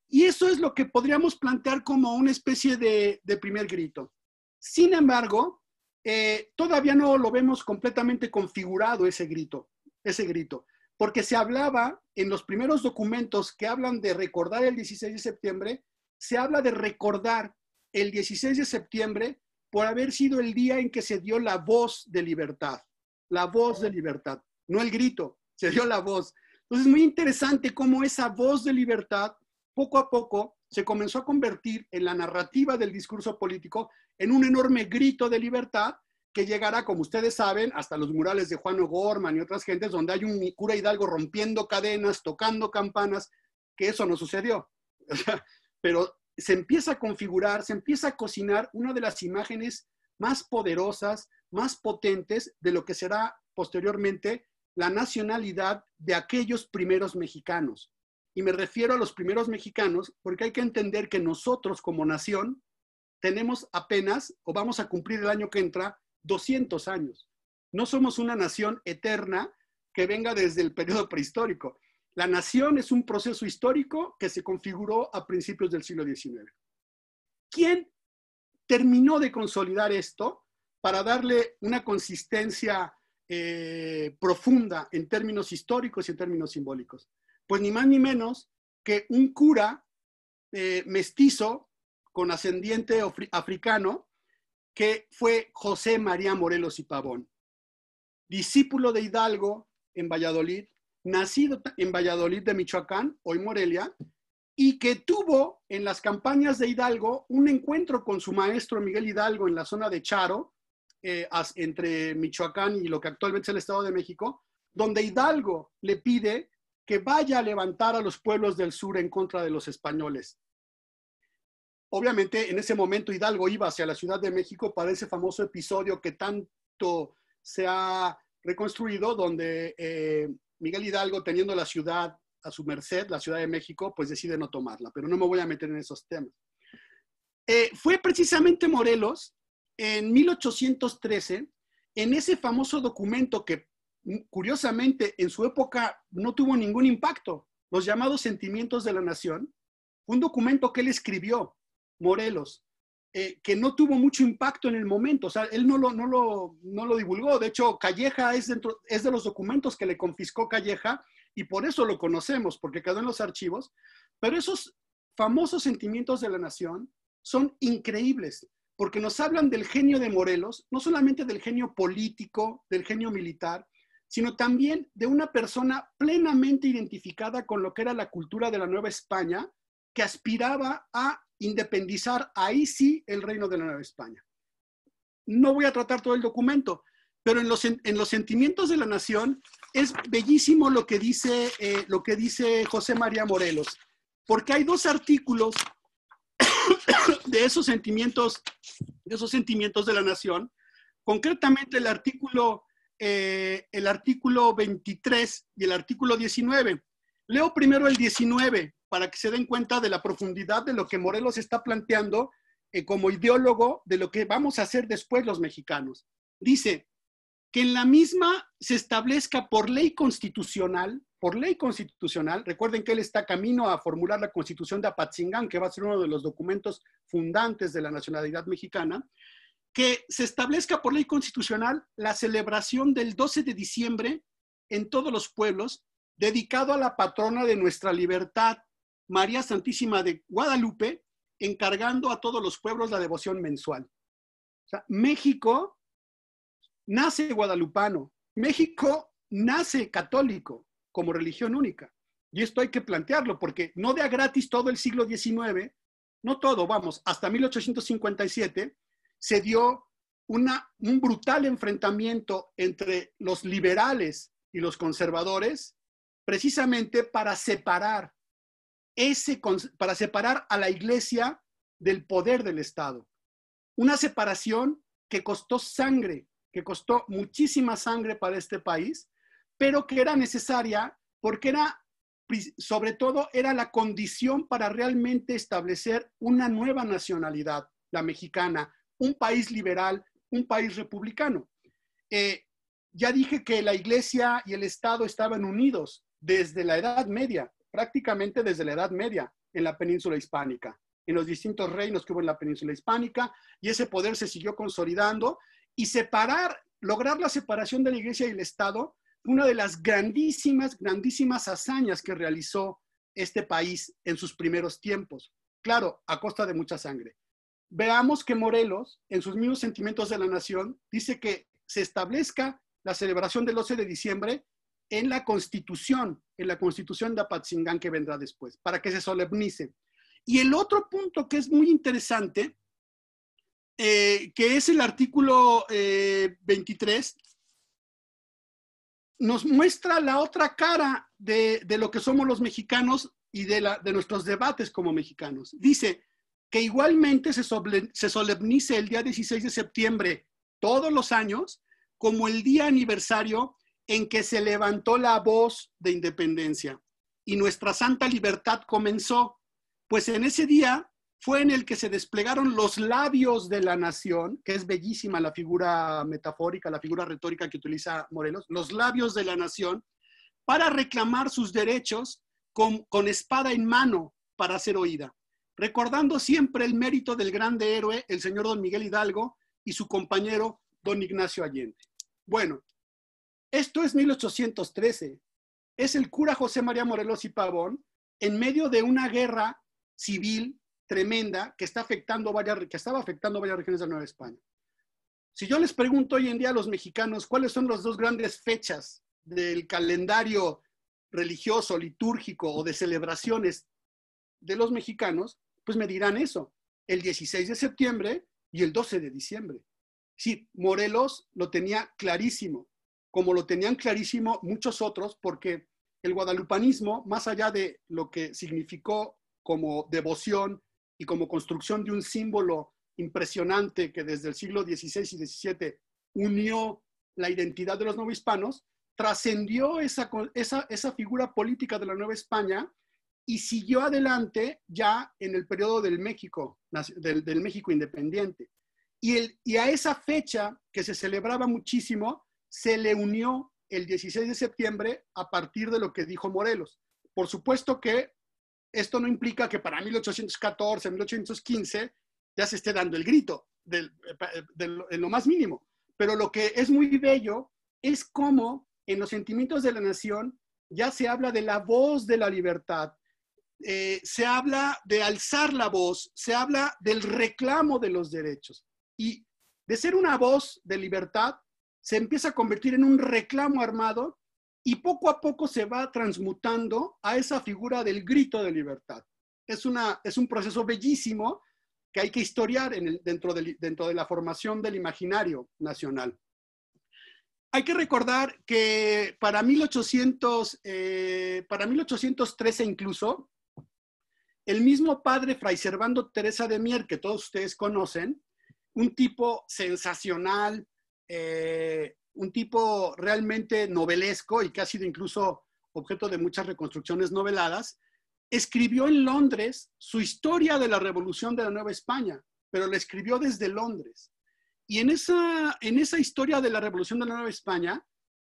Y eso es lo que podríamos plantear como una especie de, primer grito. Sin embargo, eh, todavía no lo vemos completamente configurado ese grito, ese grito porque se hablaba en los primeros documentos que hablan de recordar el 16 de septiembre, se habla de recordar el 16 de septiembre por haber sido el día en que se dio la voz de libertad, la voz de libertad, no el grito, se dio la voz. Entonces es muy interesante cómo esa voz de libertad poco a poco se comenzó a convertir en la narrativa del discurso político en un enorme grito de libertad que llegará, como ustedes saben, hasta los murales de Juan O'Gorman y otras gentes, donde hay un cura Hidalgo rompiendo cadenas, tocando campanas, que eso no sucedió. *laughs* Pero se empieza a configurar, se empieza a cocinar una de las imágenes más poderosas, más potentes de lo que será posteriormente la nacionalidad de aquellos primeros mexicanos. Y me refiero a los primeros mexicanos porque hay que entender que nosotros como nación tenemos apenas, o vamos a cumplir el año que entra, 200 años. No somos una nación eterna que venga desde el periodo prehistórico. La nación es un proceso histórico que se configuró a principios del siglo XIX. ¿Quién terminó de consolidar esto para darle una consistencia eh, profunda en términos históricos y en términos simbólicos? Pues ni más ni menos que un cura eh, mestizo con ascendiente africano que fue José María Morelos y Pavón, discípulo de Hidalgo en Valladolid, nacido en Valladolid de Michoacán, hoy Morelia, y que tuvo en las campañas de Hidalgo un encuentro con su maestro Miguel Hidalgo en la zona de Charo, eh, entre Michoacán y lo que actualmente es el Estado de México, donde Hidalgo le pide que vaya a levantar a los pueblos del sur en contra de los españoles. Obviamente, en ese momento Hidalgo iba hacia la Ciudad de México para ese famoso episodio que tanto se ha reconstruido, donde eh, Miguel Hidalgo, teniendo la ciudad a su merced, la Ciudad de México, pues decide no tomarla, pero no me voy a meter en esos temas. Eh, fue precisamente Morelos, en 1813, en ese famoso documento que mm, curiosamente en su época no tuvo ningún impacto, los llamados sentimientos de la nación, un documento que él escribió Morelos, eh, que no tuvo mucho impacto en el momento, o sea, él no lo, no no lo divulgó, de hecho, Calleja es, dentro, es de los documentos que le confiscó Calleja y por eso lo conocemos, porque quedó en los archivos, pero esos famosos sentimientos de la nación son increíbles, porque nos hablan del genio de Morelos, no solamente del genio político, del genio militar, sino también de una persona plenamente identificada con lo que era la cultura de la Nueva España que aspiraba a independizar ahí sí el reino de la Nueva España. No voy a tratar todo el documento, pero en los, sentimientos de la nación es bellísimo lo que, dice, eh, lo que dice José María Morelos, porque hay dos artículos *coughs* de esos sentimientos, de esos sentimientos de la nación, concretamente el artículo, eh, el artículo 23 y el artículo 19. Leo primero el 19, para que se den cuenta de la profundidad de lo que Morelos está planteando eh, como ideólogo de lo que vamos a hacer después los mexicanos. Dice que en la misma se establezca por ley constitucional, por ley constitucional, recuerden que él está camino a formular la constitución de Apatzingán, que va a ser uno de los documentos fundantes de la nacionalidad mexicana, que se establezca por ley constitucional la celebración del 12 de diciembre en todos los pueblos dedicado a la patrona de nuestra libertad, María Santísima de Guadalupe encargando a todos los pueblos la devoción mensual. O sea, México nace guadalupano, México nace católico como religión única. Y esto hay que plantearlo porque no de a gratis todo el siglo XIX, no todo, vamos, hasta 1857 se dio un brutal enfrentamiento entre los liberales y los conservadores precisamente para separar para separar a la iglesia del poder del Estado. Una separación que costó sangre, que costó muchísima sangre para este país, pero que era necesaria porque era, sobre todo, era la condición para realmente establecer una nueva nacionalidad, la mexicana, un país liberal, un país republicano. Eh, ya dije que la iglesia y el Estado estaban unidos desde la Edad Media prácticamente desde la Edad Media en la península hispánica, en los distintos reinos que hubo en la península hispánica, y ese poder se siguió consolidando y separar, lograr la separación de la Iglesia y el Estado, una de las grandísimas, grandísimas hazañas que realizó este país en sus primeros tiempos. Claro, a costa de mucha sangre. Veamos que Morelos, en sus mismos sentimientos de la nación, dice que se establezca la celebración del 12 de diciembre en la constitución, en la constitución de Apatzingán que vendrá después, para que se solemnice. Y el otro punto que es muy interesante, eh, que es el artículo 23, eh, nos muestra la otra cara de, lo que somos los mexicanos y de, la, de nuestros debates como mexicanos. Dice que igualmente se, se solemnice el día 16 de septiembre todos los años como el día aniversario en que se levantó la voz de independencia y nuestra santa libertad comenzó, pues en ese día fue en el que se desplegaron los labios de la nación, que es bellísima la figura metafórica, la figura retórica que utiliza Morelos, los labios de la nación, para reclamar sus derechos con, con espada en mano para ser oída, recordando siempre el mérito del grande héroe, el señor don Miguel Hidalgo, y su compañero don Ignacio Allende. Bueno, esto es 1813. Es el cura José María Morelos y Pavón en medio de una guerra civil tremenda que, está afectando varias, que estaba afectando varias regiones de la Nueva España. Si yo les pregunto hoy en día a los mexicanos cuáles son las dos grandes fechas del calendario religioso, litúrgico o de celebraciones de los mexicanos, pues me dirán eso, el 16 de septiembre y el 12 de diciembre. Sí, Morelos lo tenía clarísimo como lo tenían clarísimo muchos otros, porque el guadalupanismo, más allá de lo que significó como devoción y como construcción de un símbolo impresionante que desde el siglo XVI y XVII unió la identidad de los novohispanos, trascendió esa, esa, esa figura política de la Nueva España y siguió adelante ya en el periodo del México, del, México independiente. Y, el, y a esa fecha que se celebraba muchísimo, se le unió el 16 de septiembre a partir de lo que dijo Morelos. Por supuesto que esto no implica que para 1814, 1815 ya se esté dando el grito de eh, en lo más mínimo, pero lo que es muy bello es cómo en los sentimientos de la nación ya se habla de la voz de la libertad, eh, se habla de alzar la voz, se habla del reclamo de los derechos. Y de ser una voz de libertad, se empieza a convertir en un reclamo armado y poco a poco se va transmutando a esa figura del grito de libertad. Es, una, es un proceso bellísimo que hay que historiar en el, dentro, de, la formación del imaginario nacional. Hay que recordar que para, 1800, eh, para 1813 incluso, el mismo padre Fray Servando Teresa de Mier, que todos ustedes conocen, un tipo sensacional, eh, un tipo realmente novelesco y que ha sido incluso objeto de muchas reconstrucciones noveladas, escribió en Londres su historia de la revolución de la Nueva España, pero la escribió desde Londres. Y en esa, en esa historia de la revolución de la Nueva España,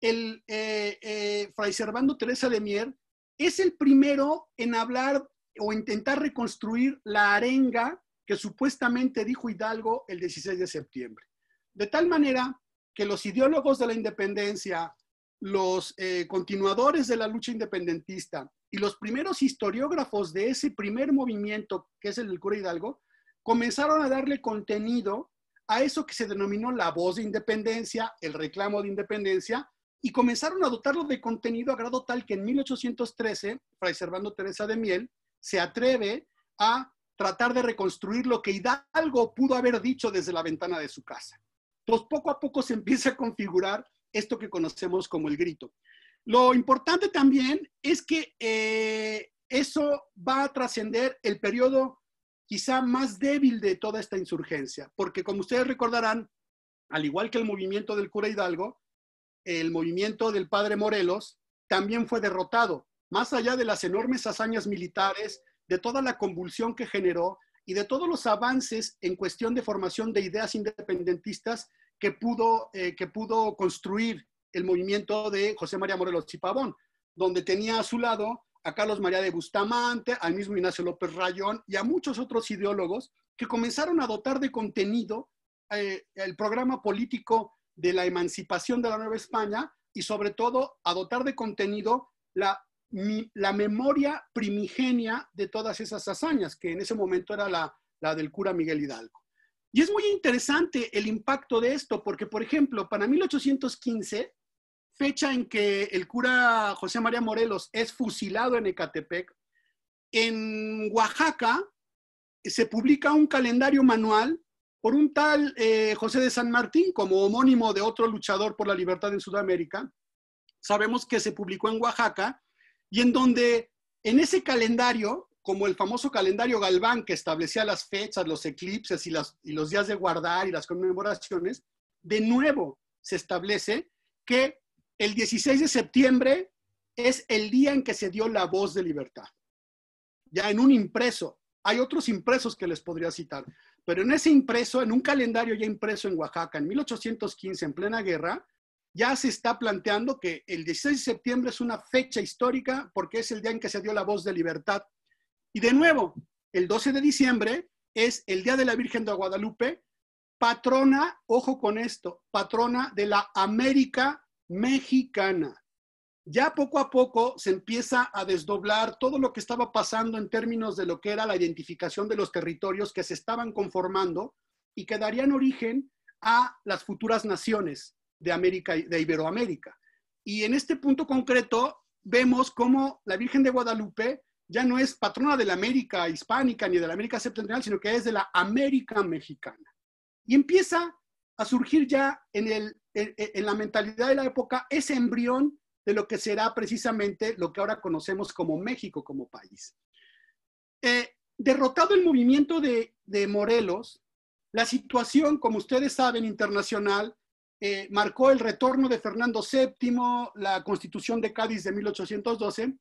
el eh, eh Fray Servando Teresa de Mier es el primero en hablar o intentar reconstruir la arenga que supuestamente dijo Hidalgo el 16 de septiembre. De tal manera que los ideólogos de la independencia, los eh, continuadores de la lucha independentista y los primeros historiógrafos de ese primer movimiento, que es el del cura Hidalgo, comenzaron a darle contenido a eso que se denominó la voz de independencia, el reclamo de independencia, y comenzaron a dotarlo de contenido a grado tal que en 1813, Fray Servando Teresa de Miel se atreve a tratar de reconstruir lo que Hidalgo pudo haber dicho desde la ventana de su casa pues poco a poco se *laughs* empieza a configurar esto que conocemos como el grito. Lo importante también es que eh, eso va a trascender el periodo quizá más débil de toda esta insurgencia, porque como ustedes recordarán, al igual que el movimiento del cura Hidalgo, el movimiento del padre Morelos también fue derrotado, más allá de las enormes hazañas militares, de toda la convulsión que generó, y de todos los avances en cuestión de formación de ideas independentistas que pudo, eh, que pudo construir el movimiento de José María Morelos Chipavón, donde tenía a su lado a Carlos María de Bustamante, al mismo Ignacio López Rayón y a muchos otros ideólogos que comenzaron a dotar de contenido eh, el programa político de la emancipación de la Nueva España y sobre todo a dotar de contenido la la memoria primigenia de todas esas hazañas, que en ese momento era la, del cura Miguel Hidalgo. Y es muy interesante el impacto de esto, porque, por ejemplo, para 1815, fecha en que el cura José María Morelos es fusilado en Ecatepec, en Oaxaca se publica un calendario manual por un tal eh, José de San Martín, como homónimo de otro luchador por la libertad en Sudamérica. Sabemos que se publicó en Oaxaca y en donde en ese calendario, como el famoso calendario Galván que establecía las fechas, los eclipses y, los días de guardar y las conmemoraciones, de nuevo se establece que el 16 de septiembre es el día en que se dio la voz de libertad. Ya en un impreso, hay otros impresos que les podría citar, pero en ese impreso, en un calendario ya impreso en Oaxaca, en 1815, en plena guerra, ya se está planteando que el 16 de septiembre es una fecha histórica porque es el día en que se dio la voz de libertad. Y de nuevo, el 12 de diciembre es el Día de la Virgen de Guadalupe, patrona, ojo con esto, patrona de la América Mexicana. Ya poco a poco se empieza a desdoblar todo lo que estaba pasando en términos de lo que era la identificación de los territorios que se estaban conformando y que darían origen a las futuras naciones de, América, de Iberoamérica. Y en este punto concreto vemos cómo la Virgen de Guadalupe ya no es patrona de la América hispánica ni de la América septentrional, sino que es de la América mexicana. Y empieza a surgir ya en, la mentalidad de la época ese embrión de lo que será precisamente lo que ahora conocemos como México como país. Eh, derrotado el movimiento de, de Morelos, la situación, como ustedes saben, internacional eh, marcó el retorno de Fernando VII, la constitución de Cádiz de 1812,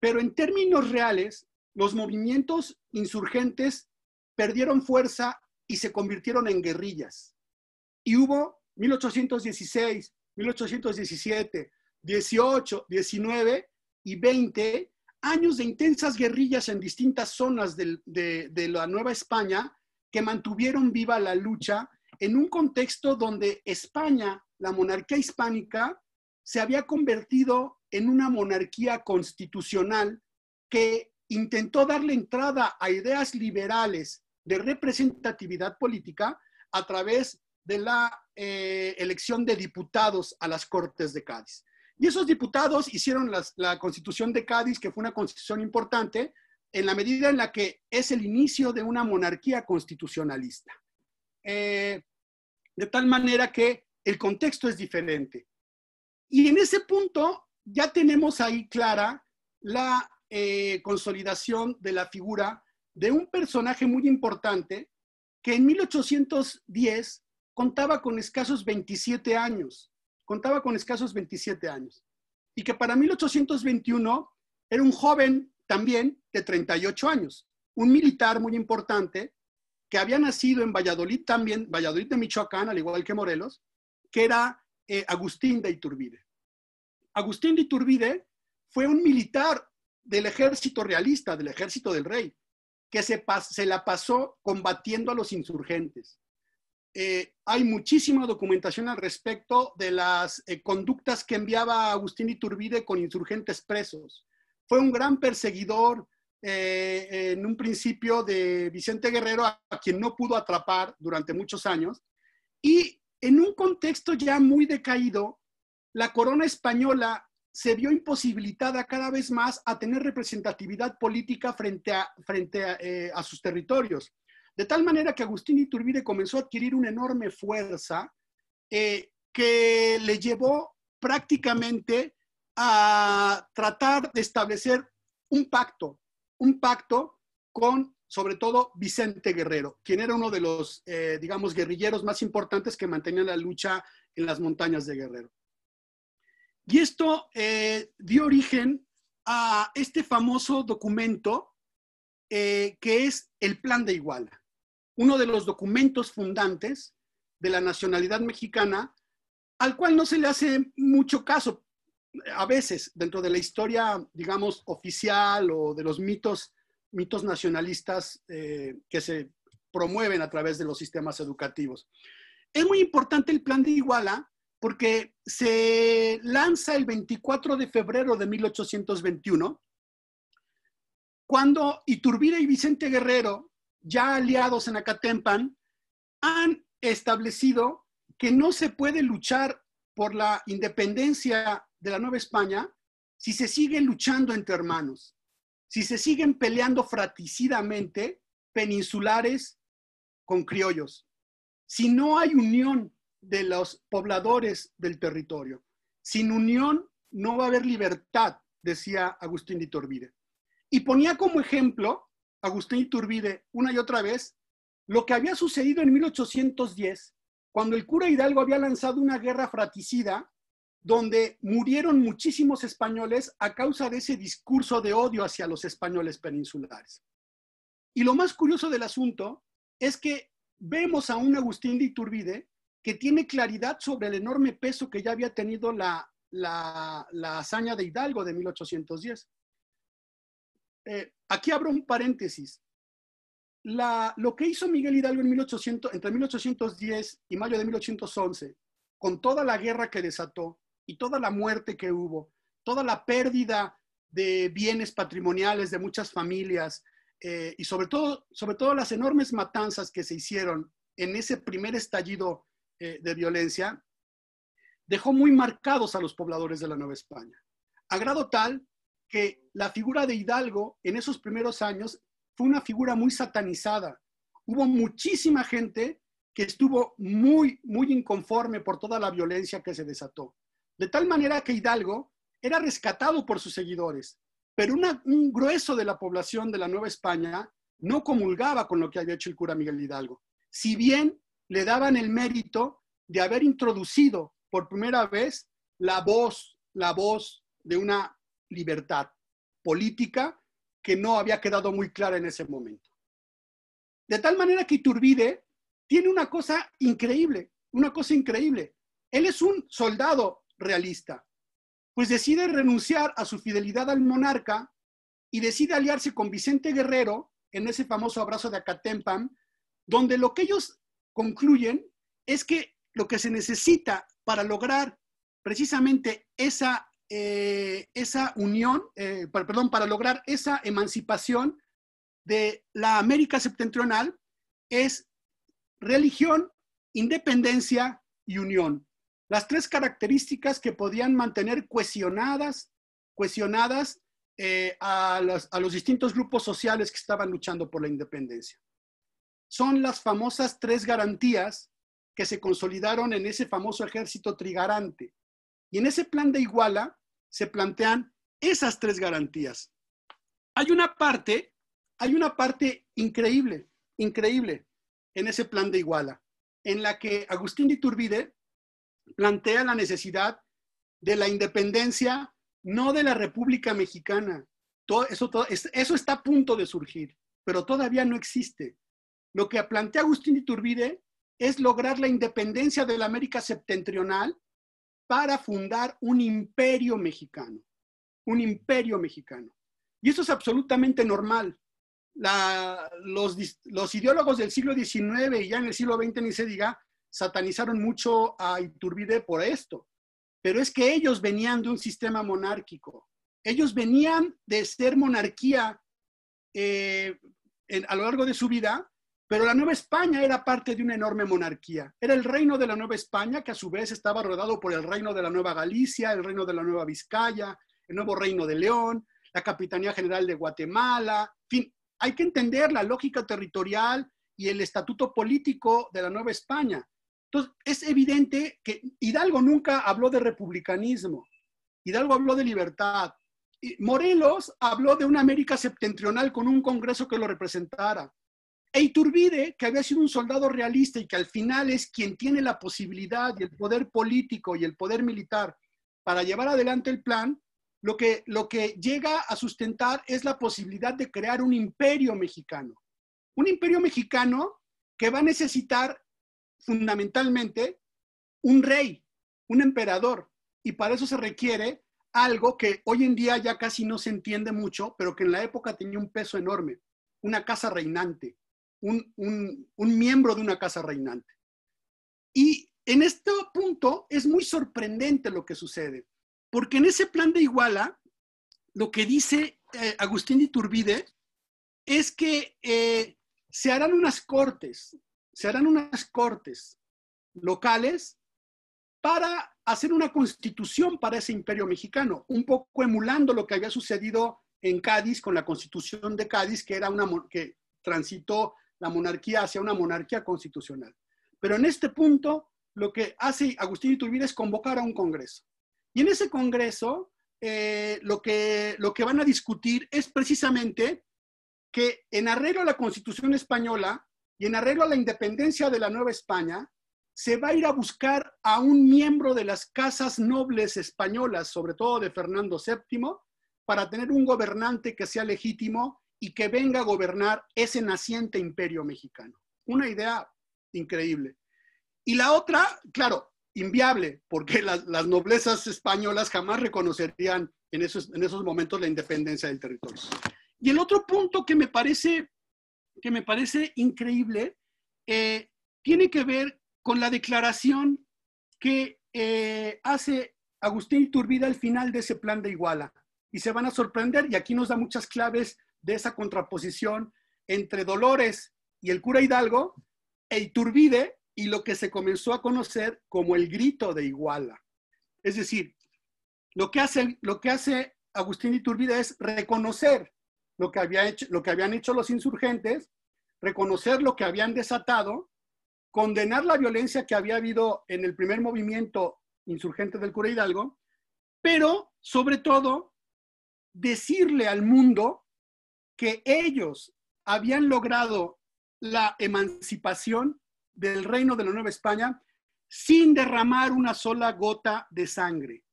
pero en términos reales, los movimientos insurgentes perdieron fuerza y se convirtieron en guerrillas. Y hubo 1816, 1817, 18, 19 y 20 años de intensas guerrillas en distintas zonas de la Nueva España que mantuvieron viva la lucha en un contexto donde España, la monarquía hispánica, se había convertido en una monarquía constitucional que intentó darle entrada a ideas liberales de representatividad política a través de la eh, elección de diputados a las Cortes de Cádiz. Y esos diputados hicieron la constitución de Cádiz, que fue una constitución importante, en la medida en la que es el inicio de una monarquía constitucionalista. Eh, de tal manera que el contexto es diferente. Y en ese punto ya tenemos ahí clara la eh, consolidación de la figura de un personaje muy importante que en 1810 contaba con escasos 27 años, contaba con escasos 27 años, y que para 1821 era un joven también de 38 años, un militar muy importante que había nacido en Valladolid también, Valladolid de Michoacán, al igual que Morelos, que era eh, Agustín de Iturbide. Agustín de Iturbide fue un militar del ejército realista, del ejército del rey, que se, la pasó combatiendo a los insurgentes. Eh, hay muchísima documentación al respecto de las eh, conductas que enviaba Agustín de Iturbide con insurgentes presos. Fue un gran perseguidor, eh, en un principio de Vicente Guerrero, a, quien no pudo atrapar durante muchos años, y en un contexto ya muy decaído, la corona española se vio imposibilitada cada vez más a tener representatividad política frente a, frente eh, sus territorios. De tal manera que Agustín Iturbide comenzó a adquirir una enorme fuerza eh, que le llevó prácticamente a tratar de establecer un pacto un pacto con, sobre todo, Vicente Guerrero, quien era uno de los, eh, digamos, guerrilleros más importantes que mantenían la lucha en las montañas de Guerrero. Y esto eh, dio origen a este famoso documento eh, que es el Plan de Iguala, uno de los documentos fundantes de la nacionalidad mexicana, al cual no se le hace mucho caso, a veces dentro de la historia, digamos, oficial o de los mitos, mitos nacionalistas eh, que se promueven a través de los sistemas educativos. Es muy importante el plan de Iguala porque se lanza el 24 de febrero de 1821, cuando Iturbide y Vicente Guerrero, ya aliados en Acatempan, han establecido que no se puede luchar por la independencia de la Nueva España, si se sigue luchando entre hermanos, si se siguen peleando fratricidamente peninsulares con criollos, si no hay unión de los pobladores del territorio, sin unión no va a haber libertad, decía Agustín de Iturbide. Y ponía como ejemplo, Agustín Iturbide, una y otra vez, lo que había sucedido en 1810, cuando el cura Hidalgo había lanzado una guerra fratricida donde murieron muchísimos españoles a causa de ese discurso de odio hacia los españoles peninsulares. Y lo más curioso del asunto es que vemos a un Agustín de Iturbide que tiene claridad sobre el enorme peso que ya había tenido la, hazaña de Hidalgo de 1810. Eh, aquí abro un paréntesis. lo que hizo Miguel Hidalgo en entre 1810 y mayo de 1811, con toda la guerra que desató, y toda la muerte que hubo, toda la pérdida de bienes patrimoniales de muchas familias eh, y sobre todo, sobre todo las enormes matanzas que se hicieron en ese primer estallido eh, de violencia, dejó muy marcados a los pobladores de la Nueva España, a grado tal que la figura de Hidalgo en esos primeros años fue una figura muy satanizada. Hubo muchísima gente que estuvo muy, muy inconforme por toda la violencia que se desató. De tal manera que Hidalgo era rescatado por sus seguidores, pero un grueso de la población de la Nueva España no comulgaba con lo que había hecho el cura Miguel Hidalgo, si bien le daban el mérito de haber introducido por primera vez la voz, la voz de una libertad política que no había quedado muy clara en ese momento. De tal manera que Iturbide tiene una cosa increíble, una cosa increíble. Él es un soldado realista, pues decide renunciar a su fidelidad al monarca y decide aliarse con Vicente Guerrero en ese famoso abrazo de Acatempan, donde lo que ellos concluyen es que lo que se necesita para lograr precisamente esa, eh, esa unión, eh, perdón, para lograr esa emancipación de la América septentrional es religión, independencia y unión. Las tres características que podían mantener cuestionadas, cuestionadas eh, a, los, distintos grupos sociales que estaban luchando por la independencia. Son las famosas tres garantías que se consolidaron en ese famoso ejército trigarante. Y en ese plan de Iguala se plantean esas tres garantías. Hay una parte, hay una parte increíble, increíble en ese plan de Iguala, en la que Agustín de Iturbide plantea la necesidad de la independencia, no de la República Mexicana. eso, está a punto de surgir, pero todavía no existe. Lo que plantea Agustín Iturbide es lograr la independencia de la América septentrional para fundar un imperio mexicano, un imperio mexicano. Y eso es absolutamente normal. los, los, ideólogos del siglo XIX y ya en el siglo XX ni se diga, satanizaron mucho a Iturbide por esto, pero es que ellos venían de un sistema monárquico. Ellos venían de ser monarquía eh, a lo largo de su vida, pero la Nueva España era parte de una enorme monarquía. Era el reino de la Nueva España, que a su vez estaba rodeado por el reino de la Nueva Galicia, el reino de la Nueva Vizcaya, el nuevo reino de León, la Capitanía General de Guatemala. En fin, hay que entender la lógica territorial y el estatuto político de la Nueva España. Entonces, es evidente que Hidalgo nunca habló de republicanismo, Hidalgo habló de libertad. Morelos habló de una América septentrional con un Congreso que lo representara. E Iturbide, que había sido un soldado realista y que al final es quien tiene la posibilidad y el poder político y el poder militar para llevar adelante el plan, lo que, lo que llega a sustentar es la posibilidad de crear un imperio mexicano. Un imperio mexicano que va a necesitar fundamentalmente un rey, un emperador, y para eso se requiere algo que hoy en día ya casi no se entiende mucho, pero que en la época tenía un peso enorme, una casa reinante, un, miembro de una casa reinante. Y en este punto es muy sorprendente lo que sucede, porque en ese plan de Iguala, lo que dice eh, Agustín de Iturbide es que eh, se harán unas cortes, se harán unas cortes locales para hacer una constitución para ese imperio mexicano, un poco emulando lo que había sucedido en Cádiz con la constitución de Cádiz, que, era una, que transitó la monarquía hacia una monarquía constitucional. Pero en este punto, lo que hace Agustín Iturbide es convocar a un congreso. Y en ese congreso, eh, lo, que, lo que van a discutir es precisamente que en arreglo a la constitución española, y en arreglo a la independencia de la Nueva España, se va a ir a buscar a un miembro de las casas nobles españolas, sobre todo de Fernando VII, para tener un gobernante que sea legítimo y que venga a gobernar ese naciente imperio mexicano. Una idea increíble. Y la otra, claro, inviable, porque las, noblezas españolas jamás reconocerían en esos, en esos momentos la independencia del territorio. Y el otro punto que me parece que me parece increíble, eh, tiene que ver con la declaración que eh, hace Agustín Iturbide al final de ese plan de Iguala. Y se van a sorprender, y aquí nos da muchas claves de esa contraposición entre Dolores y el cura Hidalgo, e Iturbide y lo que se comenzó a conocer como el grito de Iguala. Es decir, lo que hace, lo que hace Agustín Iturbide es reconocer lo que, hecho, lo que habían hecho los insurgentes, reconocer lo que habían desatado, condenar la violencia que había habido en el primer movimiento insurgente del cura Hidalgo, pero sobre todo decirle al mundo que ellos habían logrado la emancipación del reino de la Nueva España sin derramar una sola gota de sangre.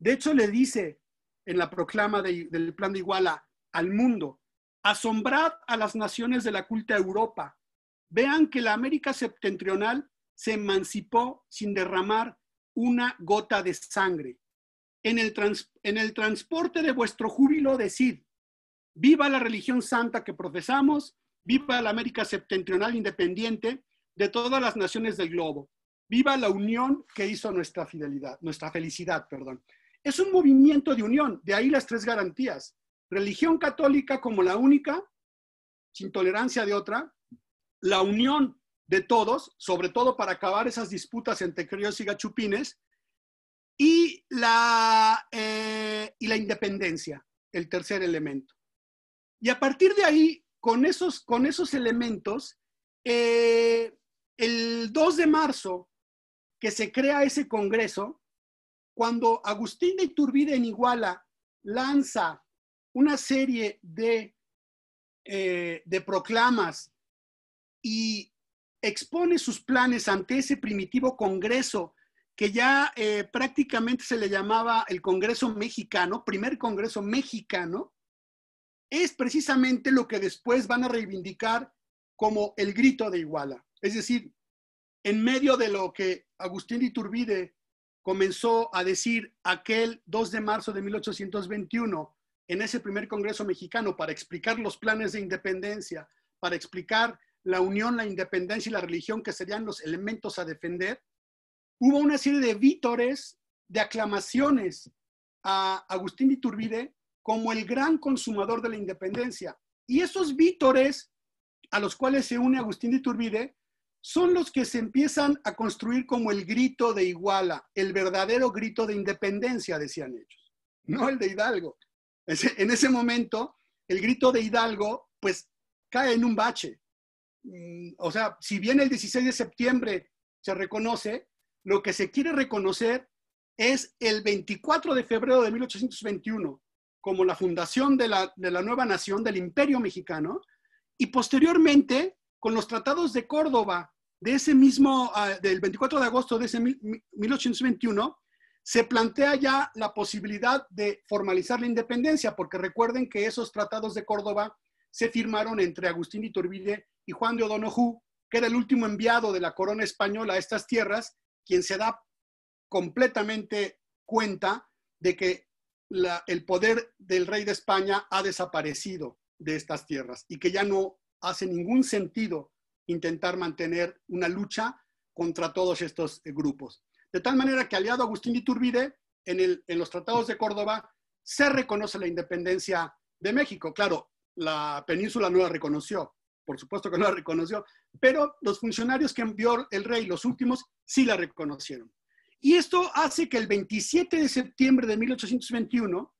De hecho, le dice en la proclama del plan de Iguala, al mundo, asombrad a las naciones de la culta Europa. Vean que la América septentrional se emancipó sin derramar una gota de sangre. En el, transporte de vuestro júbilo decid, viva la religión santa que profesamos, viva la América septentrional independiente de todas las naciones del globo, viva la unión que hizo nuestra fidelidad, nuestra felicidad, perdón. Es un movimiento de unión, de ahí las tres garantías religión católica como la única, sin tolerancia de otra, la unión de todos, sobre todo para acabar esas disputas entre criollos y gachupines, y la, eh, y la independencia, el tercer elemento. Y a partir de ahí, con esos, con esos elementos, eh, el 2 de marzo, que se crea ese Congreso, cuando Agustín de Iturbide en Iguala lanza una serie de, eh, de proclamas y expone sus planes ante ese primitivo Congreso que ya eh, prácticamente se le llamaba el Congreso Mexicano, primer Congreso Mexicano, es precisamente lo que después van a reivindicar como el grito de Iguala. Es decir, en medio de lo que Agustín Iturbide comenzó a decir aquel 2 de marzo de 1821, en ese primer Congreso mexicano para explicar los planes de independencia, para explicar la unión, la independencia y la religión, que serían los elementos a defender, hubo una serie de vítores, de aclamaciones a Agustín Iturbide como el gran consumador de la independencia. Y esos vítores a los cuales se une Agustín Iturbide son los que se empiezan a construir como el grito de Iguala, el verdadero grito de independencia, decían ellos, no el de Hidalgo en ese momento, el grito de Hidalgo, pues cae en un bache. Mm, o sea, si bien el 16 de septiembre se reconoce, lo que se quiere reconocer es el 24 de febrero de 1821, como la fundación de la, de la nueva nación del Imperio Mexicano, y posteriormente con los tratados de Córdoba de ese mismo, ah, del 24 de agosto de ese 1821, se plantea ya la posibilidad de formalizar la independencia, porque recuerden que esos tratados de Córdoba se firmaron entre Agustín Iturbide y Juan de O'Donoghue, que era el último enviado de la corona española a estas tierras, quien se da completamente cuenta de que el poder del rey de España ha desaparecido de estas tierras y que ya no hace ningún sentido intentar mantener una lucha contra todos estos grupos. De tal manera que aliado Agustín Iturbide, en, los tratados de Córdoba se reconoce la independencia de México. Claro, la península no la reconoció, por supuesto que no la reconoció, pero los funcionarios que envió el rey, los últimos, sí la reconocieron. Y esto hace que el 27 de septiembre de 1821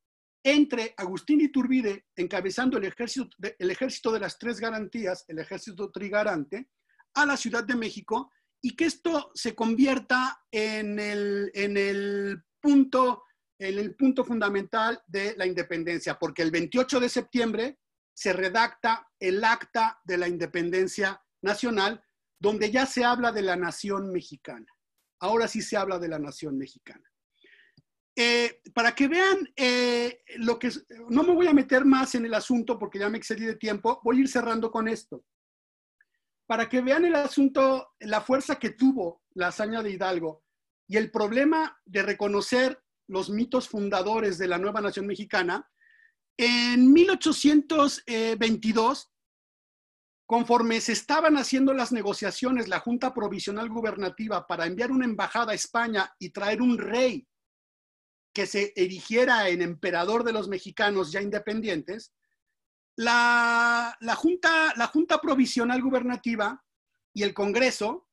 entre Agustín Iturbide encabezando el ejército, el ejército de las tres garantías, el ejército trigarante, a la Ciudad de México y que esto se convierta en el, punto el punto fundamental de la independencia, porque el 28 de septiembre se redacta el acta de la independencia nacional, donde ya se habla de la nación mexicana. Ahora sí se habla de la nación mexicana. Eh, para que vean eh, lo que... No me voy a meter más en el asunto porque ya me excedí de tiempo, voy a ir cerrando con esto para que vean el asunto, la fuerza que tuvo la hazaña de Hidalgo y el problema de reconocer los mitos fundadores de la nueva nación mexicana, en 1822, conforme se estaban haciendo las negociaciones, la Junta Provisional Gubernativa para enviar una embajada a España y traer un rey que se erigiera en emperador de los mexicanos ya independientes, la, junta, Junta Provisional Gubernativa y el Congreso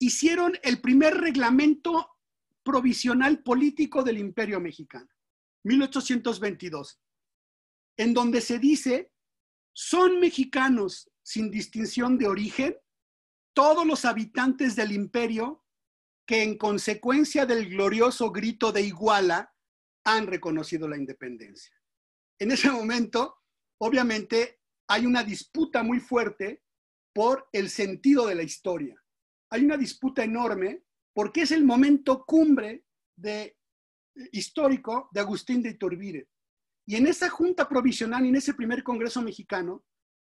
hicieron el primer reglamento provisional político del Imperio Mexicano, 1822, en donde se dice, son mexicanos sin distinción de origen todos los habitantes del imperio que en consecuencia del glorioso grito de Iguala han reconocido la independencia. En ese momento, obviamente hay una disputa muy fuerte por el sentido de la historia. Hay una disputa enorme porque es el momento cumbre de, eh, histórico de Agustín de Iturbide. Y en esa junta provisional y en ese primer Congreso mexicano,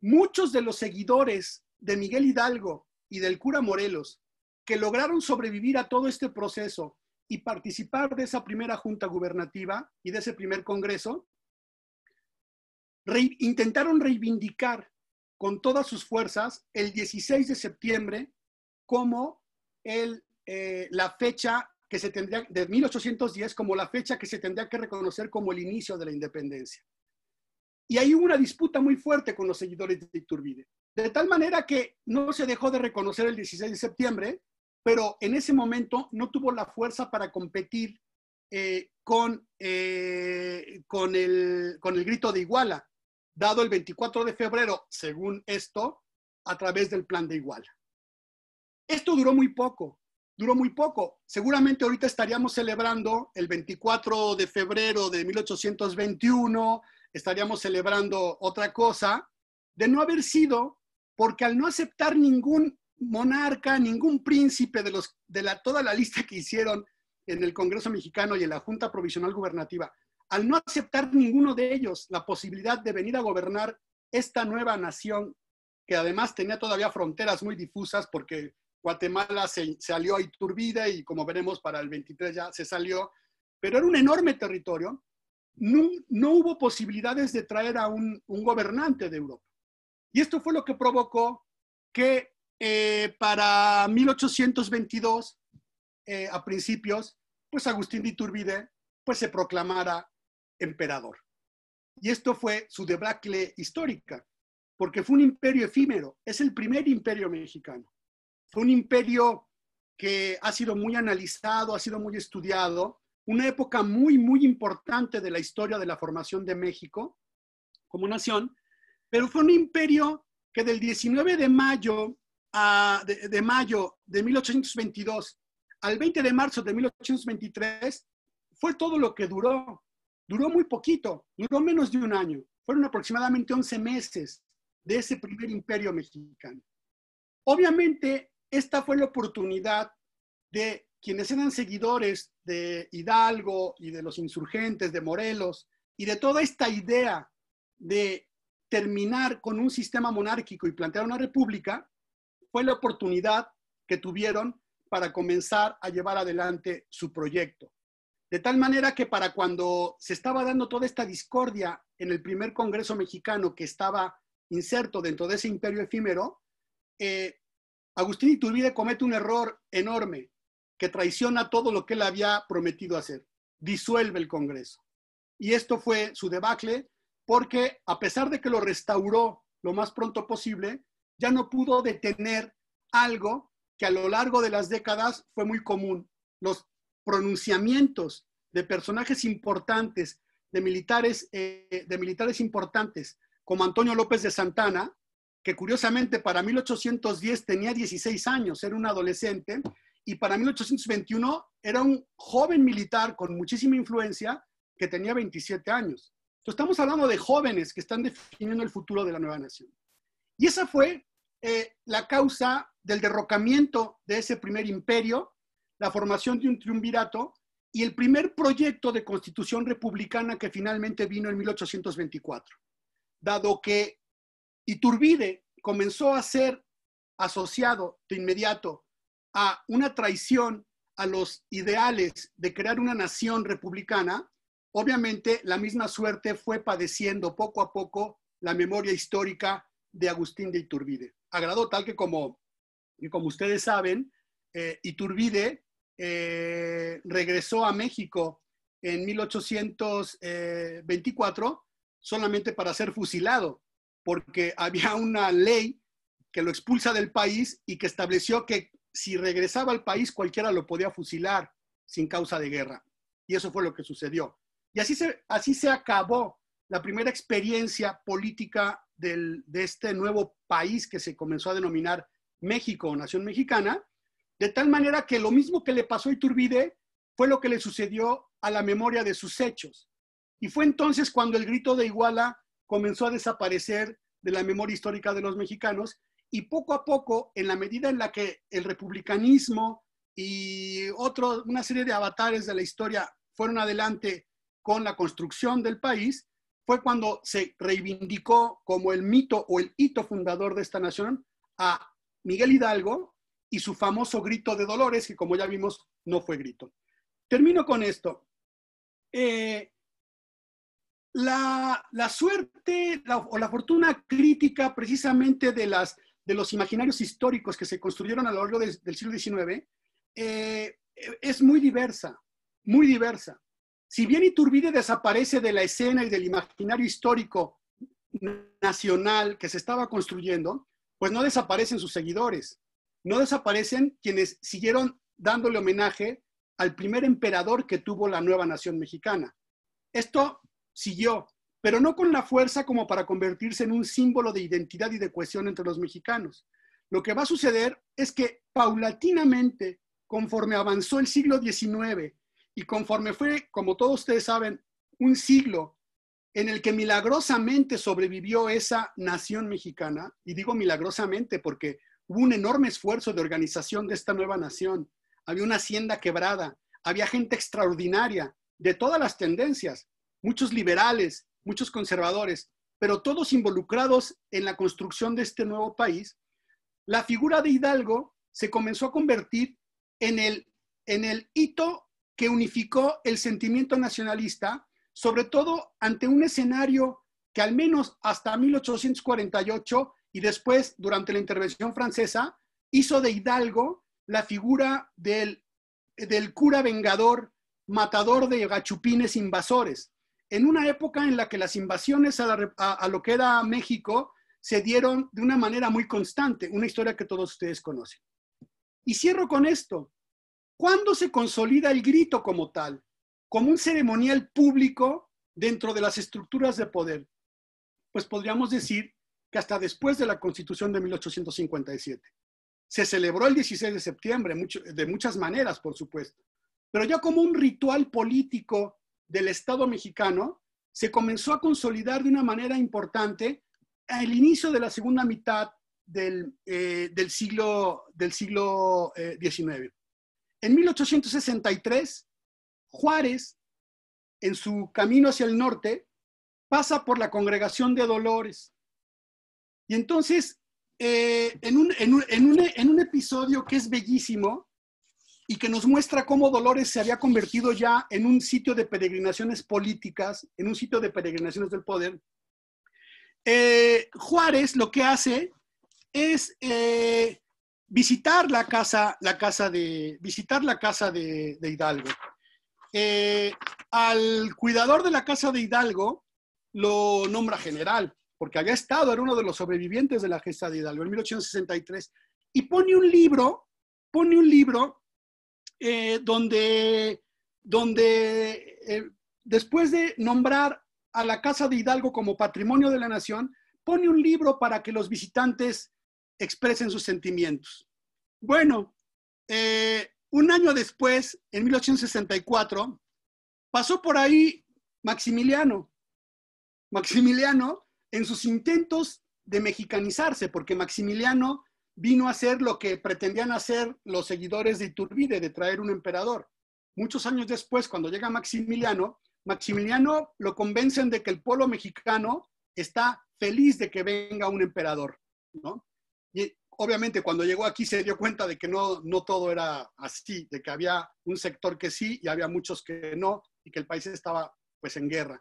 muchos de los seguidores de Miguel Hidalgo y del cura Morelos, que lograron sobrevivir a todo este proceso y participar de esa primera junta gubernativa y de ese primer Congreso, intentaron reivindicar con todas sus fuerzas el 16 de septiembre como el, eh, la fecha que se tendría, de 1810, como la fecha que se tendría que reconocer como el inicio de la independencia. Y hay una disputa muy fuerte con los seguidores de Iturbide. De tal manera que no se dejó de reconocer el 16 de septiembre, pero en ese momento no tuvo la fuerza para competir eh, con, eh, con, el, con el grito de Iguala dado el 24 de febrero, según esto, a través del plan de Iguala. Esto duró muy poco, duró muy poco. Seguramente ahorita estaríamos celebrando el 24 de febrero de 1821, estaríamos celebrando otra cosa, de no haber sido porque al no aceptar ningún monarca, ningún príncipe de, los, de la, toda la lista que hicieron en el Congreso Mexicano y en la Junta Provisional Gubernativa, al no aceptar ninguno de ellos la posibilidad de venir a gobernar esta nueva nación, que además tenía todavía fronteras muy difusas porque Guatemala se salió a Iturbide y como veremos para el 23 ya se salió, pero era un enorme territorio, no, hubo posibilidades de traer a un, gobernante de Europa. Y esto fue lo que provocó que eh, para 1822, eh, a principios, pues Agustín de Iturbide pues se proclamara emperador. Y esto fue su debacle histórica, porque fue un imperio efímero, es el primer imperio mexicano. Fue un imperio que ha sido muy analizado, ha sido muy estudiado, una época muy, muy importante de la historia de la formación de México como nación, pero fue un imperio que del 19 de mayo, de mayo de 1822 al 20 de marzo de 1823 fue todo lo que duró. Duró muy poquito, duró menos de un año. Fueron aproximadamente 11 meses de ese primer imperio mexicano. Obviamente, esta fue la oportunidad de quienes eran seguidores de Hidalgo y de los insurgentes de Morelos y de toda esta idea de terminar con un sistema monárquico y plantear una república, fue la oportunidad que tuvieron para comenzar a llevar adelante su proyecto. De tal manera que para cuando se estaba dando toda esta discordia en el primer Congreso mexicano que estaba inserto dentro de ese imperio efímero, eh, Agustín Iturbide comete un error enorme que traiciona todo lo que él había prometido hacer. Disuelve el Congreso. Y esto fue su debacle porque a pesar de que lo restauró lo más pronto posible, ya no pudo detener algo que a lo largo de las décadas fue muy común. Los pronunciamientos de personajes importantes, de militares, eh, de militares importantes, como Antonio López de Santana, que curiosamente para 1810 tenía 16 años, era un adolescente, y para 1821 era un joven militar con muchísima influencia que tenía 27 años. Entonces estamos hablando de jóvenes que están definiendo el futuro de la nueva nación. Y esa fue eh, la causa del derrocamiento de ese primer imperio la formación de un triunvirato y el primer proyecto de constitución republicana que finalmente vino en 1824. Dado que Iturbide comenzó a ser asociado de inmediato a una traición a los ideales de crear una nación republicana, obviamente la misma suerte fue padeciendo poco a poco la memoria histórica de Agustín de Iturbide. Agradó tal que como, como ustedes saben, eh, Iturbide eh, regresó a México en 1824 eh, solamente para ser fusilado, porque *laughs* había una ley que lo expulsa del país y que estableció que si regresaba al país cualquiera lo podía fusilar sin causa de guerra. Y eso fue lo que sucedió. Y así se, así se acabó la primera experiencia política de este nuevo país que se comenzó a denominar México Nación Mexicana, de tal manera que lo mismo que le pasó a Iturbide fue lo que le sucedió a la memoria de sus hechos. Y fue entonces cuando el grito de Iguala comenzó a desaparecer de la memoria histórica de los mexicanos y poco a poco, en la medida en la que el republicanismo y otro, una serie de avatares de la historia fueron adelante con la construcción del país, fue cuando se reivindicó como el mito o el hito fundador de esta nación a Miguel Hidalgo y su famoso grito de Dolores, que como ya vimos, no fue grito. Termino con esto. Eh, la, suerte o la fortuna crítica precisamente de, las, de los imaginarios históricos que se construyeron a lo largo del siglo XIX eh, es muy diversa, muy diversa. Si bien Iturbide desaparece de la escena y del imaginario histórico nacional que se estaba construyendo, pues no desaparecen sus seguidores no desaparecen quienes siguieron dándole homenaje al primer emperador que tuvo la nueva nación mexicana. Esto siguió, pero no con la fuerza como para convertirse en un símbolo de identidad y de cohesión entre los mexicanos. Lo que va a suceder es que paulatinamente, conforme avanzó el siglo XIX y conforme fue, como todos ustedes saben, un siglo en el que milagrosamente sobrevivió esa nación mexicana, y digo milagrosamente porque Hubo un enorme esfuerzo de organización de esta nueva nación. Había una hacienda quebrada, había gente extraordinaria de todas las tendencias, muchos liberales, muchos conservadores, pero todos involucrados en la construcción de este nuevo país, la figura de Hidalgo se comenzó a convertir en el, en el hito que unificó el sentimiento nacionalista, sobre todo ante un escenario que al menos hasta 1848 y después, durante la intervención francesa, hizo de Hidalgo la figura del, del cura vengador, matador de gachupines invasores, en una época en la que las invasiones a, a lo que era México se dieron de una manera muy constante, una historia que todos ustedes conocen. Y cierro con esto. ¿Cuándo se consolida el grito como tal? Como un ceremonial público dentro de las estructuras de poder. Pues podríamos decir que hasta después de la Constitución de 1857. Se celebró el 16 de septiembre de muchas maneras, por supuesto, pero ya como un ritual político del Estado mexicano, se comenzó a consolidar de una manera importante al inicio de la segunda mitad del, eh, siglo, del siglo XIX. Eh, en 1863, Juárez, en su camino hacia el norte, pasa por la Congregación de Dolores, y entonces, eh, en, un, episodio que es bellísimo y que nos muestra cómo Dolores se había convertido ya en un sitio de peregrinaciones políticas, en un sitio de peregrinaciones del poder, eh, Juárez lo que hace es eh, visitar la casa, la casa de, visitar la casa de, Hidalgo. al cuidador de la casa de Hidalgo lo nombra general porque había estado, era uno de los sobrevivientes de la gesta de Hidalgo en 1863, y pone un libro, pone un libro eh, donde, donde eh, después de nombrar a la Casa de Hidalgo como Patrimonio de la Nación, pone un libro para que los visitantes expresen sus sentimientos. Bueno, eh, un año después, en 1864, pasó por ahí Maximiliano. Maximiliano en sus intentos de mexicanizarse, porque Maximiliano vino a hacer lo que pretendían hacer los seguidores de Iturbide, de traer un emperador. Muchos años después, cuando llega Maximiliano, Maximiliano lo convencen de que el pueblo mexicano está feliz de que venga un emperador, Y obviamente cuando llegó aquí se dio cuenta de que no, no todo era así, de que había un sector que sí y había muchos que no, y que el país estaba pues en guerra.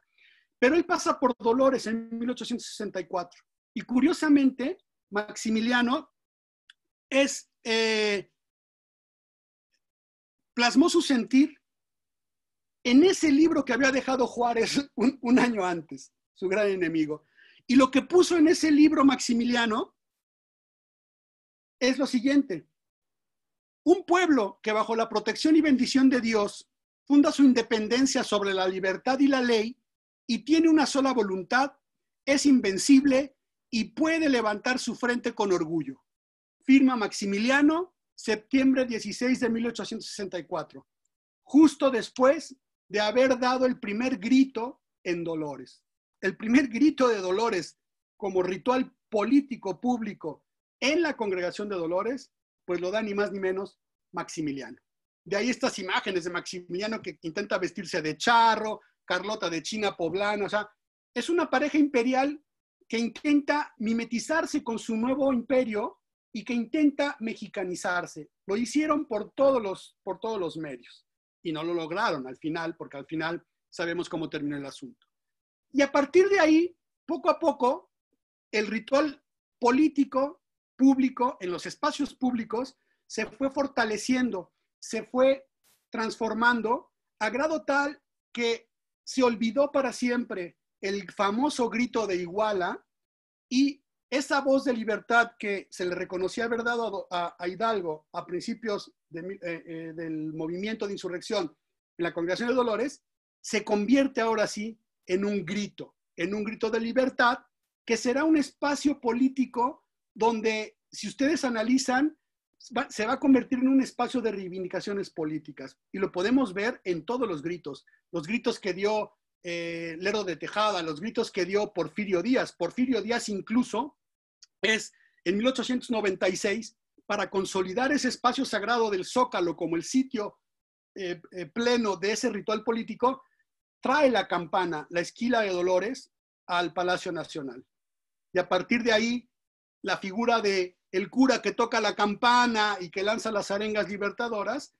Pero él pasa por Dolores en 1864. Y curiosamente, Maximiliano es, eh, plasmó su sentir en ese libro que había dejado Juárez *laughs* un año antes, su gran enemigo. Y lo que puso en ese libro Maximiliano es lo siguiente. Un pueblo que bajo la protección y bendición de Dios funda su independencia sobre la libertad y la ley, y tiene una sola voluntad, es invencible y puede levantar su frente con orgullo. Firma Maximiliano, septiembre 16 de 1864, justo después de haber dado el primer grito en Dolores. El primer grito de Dolores como ritual político público en la congregación de Dolores, pues lo da ni más ni menos Maximiliano. De ahí estas imágenes de Maximiliano que intenta vestirse de charro, Carlota de China Poblana, o sea, es una pareja imperial que intenta mimetizarse con su nuevo imperio y que intenta mexicanizarse. Lo hicieron por todos los, por todos los medios y no lo lograron al final, porque al final sabemos cómo terminó el asunto. Y a partir de ahí, poco a poco, el ritual político, público, en los espacios públicos, se fue fortaleciendo, se fue transformando a grado tal que se olvidó para siempre el famoso grito de Iguala y esa voz de libertad que se le reconocía haber a, a Hidalgo a principios eh, eh, del movimiento de insurrección en la Congregación de Dolores, se convierte ahora sí en un grito, en un grito de libertad, que será un espacio político donde, si ustedes analizan, se va a convertir en un espacio de reivindicaciones políticas y lo podemos ver en todos los gritos, los gritos que dio eh, Lero de Tejada, los gritos que dio Porfirio Díaz. Porfirio Díaz incluso es en 1896 para consolidar ese espacio sagrado del Zócalo como el sitio eh, eh, pleno de ese ritual político, trae la campana, la esquila de Dolores, al Palacio Nacional. Y a partir de ahí, la figura de el cura que toca la campana y que lanza las arengas libertadoras,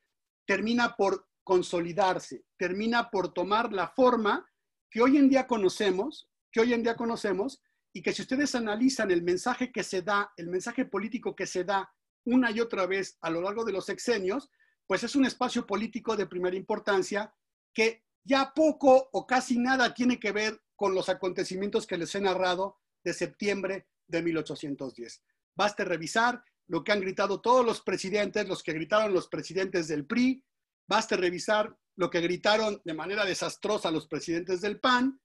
termina por consolidarse, termina por tomar la forma que hoy en día conocemos, que hoy en día conocemos, y que si ustedes analizan el mensaje que se da, el mensaje político que se da una y otra vez a lo largo de los sexenios, pues es un espacio político de primera importancia que ya poco o casi nada tiene que ver con los acontecimientos que les he narrado de septiembre de 1810. Baste revisar lo que han gritado todos los presidentes, los que gritaron los presidentes del PRI, Baste revisar lo que gritaron de manera desastrosa los presidentes del PAN,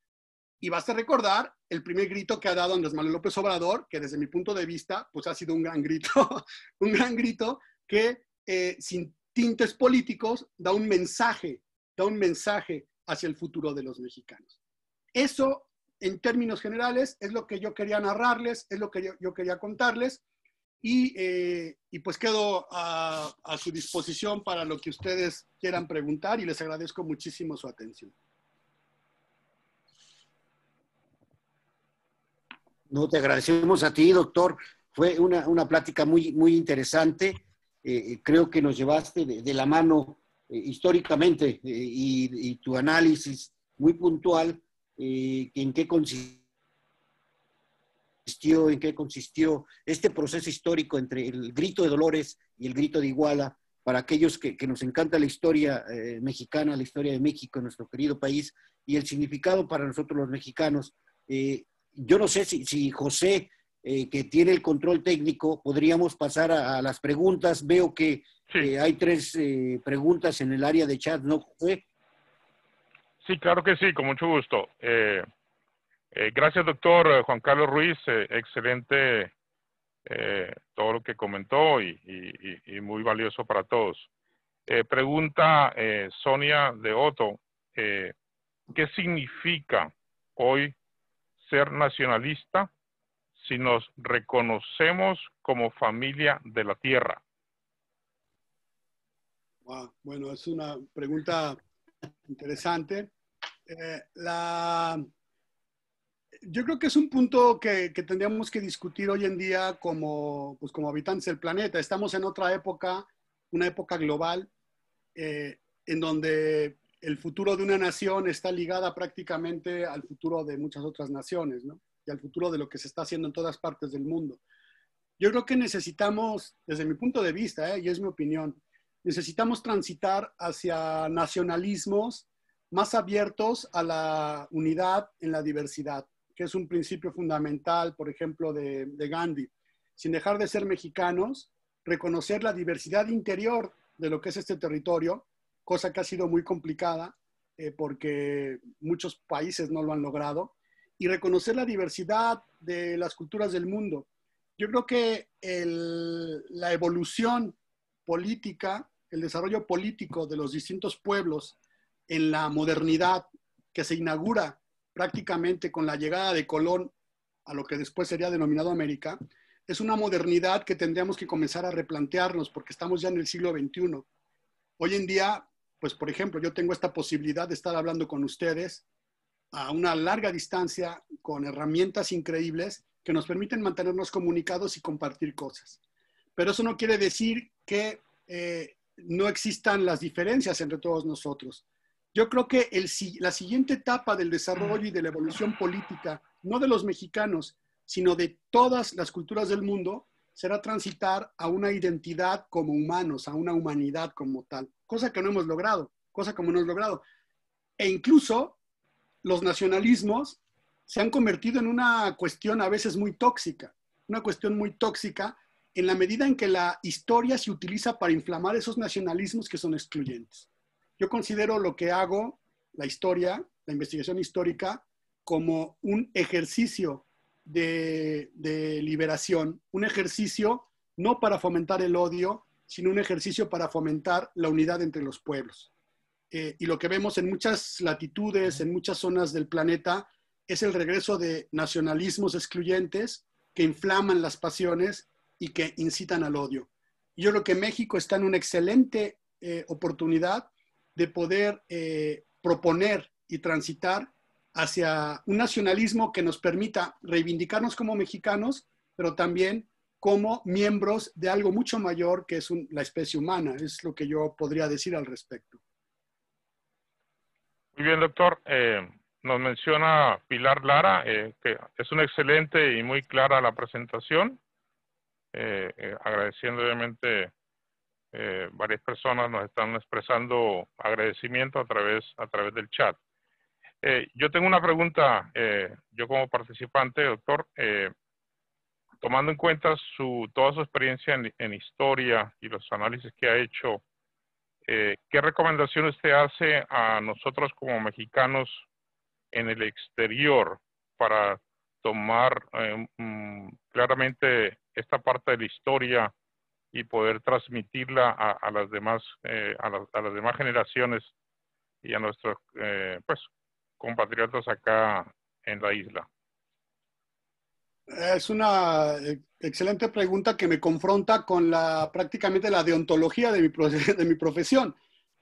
y baste recordar el primer grito que ha dado Andrés Manuel López Obrador, que desde mi punto de vista, pues ha sido un gran grito, *laughs* un gran grito que eh, sin tintes políticos da un mensaje, da un mensaje hacia el futuro de los mexicanos. Eso en términos generales, es lo que yo quería narrarles, es lo que yo, quería contarles y, eh, pues quedo a, su disposición para lo que ustedes quieran preguntar y les agradezco muchísimo su atención. No, te agradecemos a ti, doctor. Fue una, plática muy, muy interesante. Eh, eh, creo que nos llevaste de, la mano históricamente y, y tu análisis muy puntual en qué consistió, en qué consistió este proceso histórico entre el grito de Dolores y el grito de Iguala, para aquellos que, nos encanta la historia eh, mexicana, la historia de México, nuestro querido país, y el significado para nosotros los mexicanos. Eh, yo no sé si, José, eh, que tiene el control técnico, podríamos pasar a, las preguntas. Veo que hay tres preguntas en el área de chat, ¿no, José? Sí, claro que sí, con mucho gusto. Eh, eh, gracias, doctor eh, Juan Carlos Ruiz. excelente todo lo que comentó y, muy valioso para todos. pregunta Sonia de Otto, ¿qué significa hoy ser nacionalista si nos reconocemos como familia de la tierra? Bueno, es una pregunta Interesante. Eh, la, yo creo que es un punto que, que, tendríamos que discutir hoy en día como, pues como habitantes del planeta. Estamos en otra época, una época global, eh, en donde el futuro de una nación está ligada prácticamente al futuro de muchas otras naciones, ¿no? Y al futuro de lo que se está haciendo en todas partes del mundo. Yo creo que necesitamos, desde mi punto de vista, eh, y es mi opinión, necesitamos transitar hacia nacionalismos más abiertos a la unidad en la diversidad, que es un principio fundamental, por ejemplo, de, de Gandhi. Sin dejar de ser mexicanos, reconocer la diversidad interior de lo que es este territorio, cosa que ha sido muy complicada eh, porque muchos países no lo han logrado, y reconocer la diversidad de las culturas del mundo. Yo creo que la evolución política el desarrollo político de los distintos pueblos en la modernidad que se inaugura prácticamente con la llegada de Colón a lo que después sería denominado América, es una modernidad que tendríamos que comenzar a replantearnos porque estamos ya en el siglo XXI. Hoy en día, pues por ejemplo, yo tengo esta posibilidad de estar hablando con ustedes a una larga distancia con herramientas increíbles que nos permiten mantenernos comunicados y compartir cosas. Pero eso no quiere decir que eh, no existan las diferencias entre todos nosotros. Yo creo que la siguiente etapa del desarrollo y de la evolución política, no de los mexicanos, sino de todas las culturas del mundo, será transitar a una identidad como humanos, a una humanidad como tal, cosa que no hemos logrado, cosa como no hemos logrado. E incluso los nacionalismos se han convertido en una cuestión a veces muy tóxica, una cuestión muy tóxica en la medida en que la historia se utiliza para inflamar esos nacionalismos que son excluyentes. Yo considero lo que hago, la historia, la investigación histórica, como un ejercicio de, liberación, un ejercicio no para fomentar el odio, sino un ejercicio para fomentar la unidad entre los pueblos. Eh, y lo que vemos en muchas latitudes, en muchas zonas del planeta, es el regreso de nacionalismos excluyentes que inflaman las pasiones y que incitan al odio. Yo creo que México está en una excelente eh, oportunidad de poder eh, proponer y transitar hacia un nacionalismo que nos permita reivindicarnos como mexicanos, pero también como miembros de algo mucho mayor que es la especie humana. Es lo que yo podría decir al respecto. Muy bien, doctor. Eh, nos menciona Pilar Lara, que es una excelente y muy clara la presentación. Eh, eh, agradeciendo obviamente eh, varias personas nos están expresando agradecimiento a través, a través del chat. Eh, yo tengo una pregunta, yo como participante, doctor, tomando en cuenta su, toda su experiencia en, historia y los análisis que ha hecho, ¿qué recomendaciones te hace a nosotros como mexicanos en el exterior para tomar claramente esta parte de la historia y poder transmitirla a, las demás eh, a, las demás generaciones y a nuestros eh, pues, compatriotas acá en la isla es una eh, excelente pregunta que me confronta con prácticamente la deontología de mi, *laughs* de mi profesión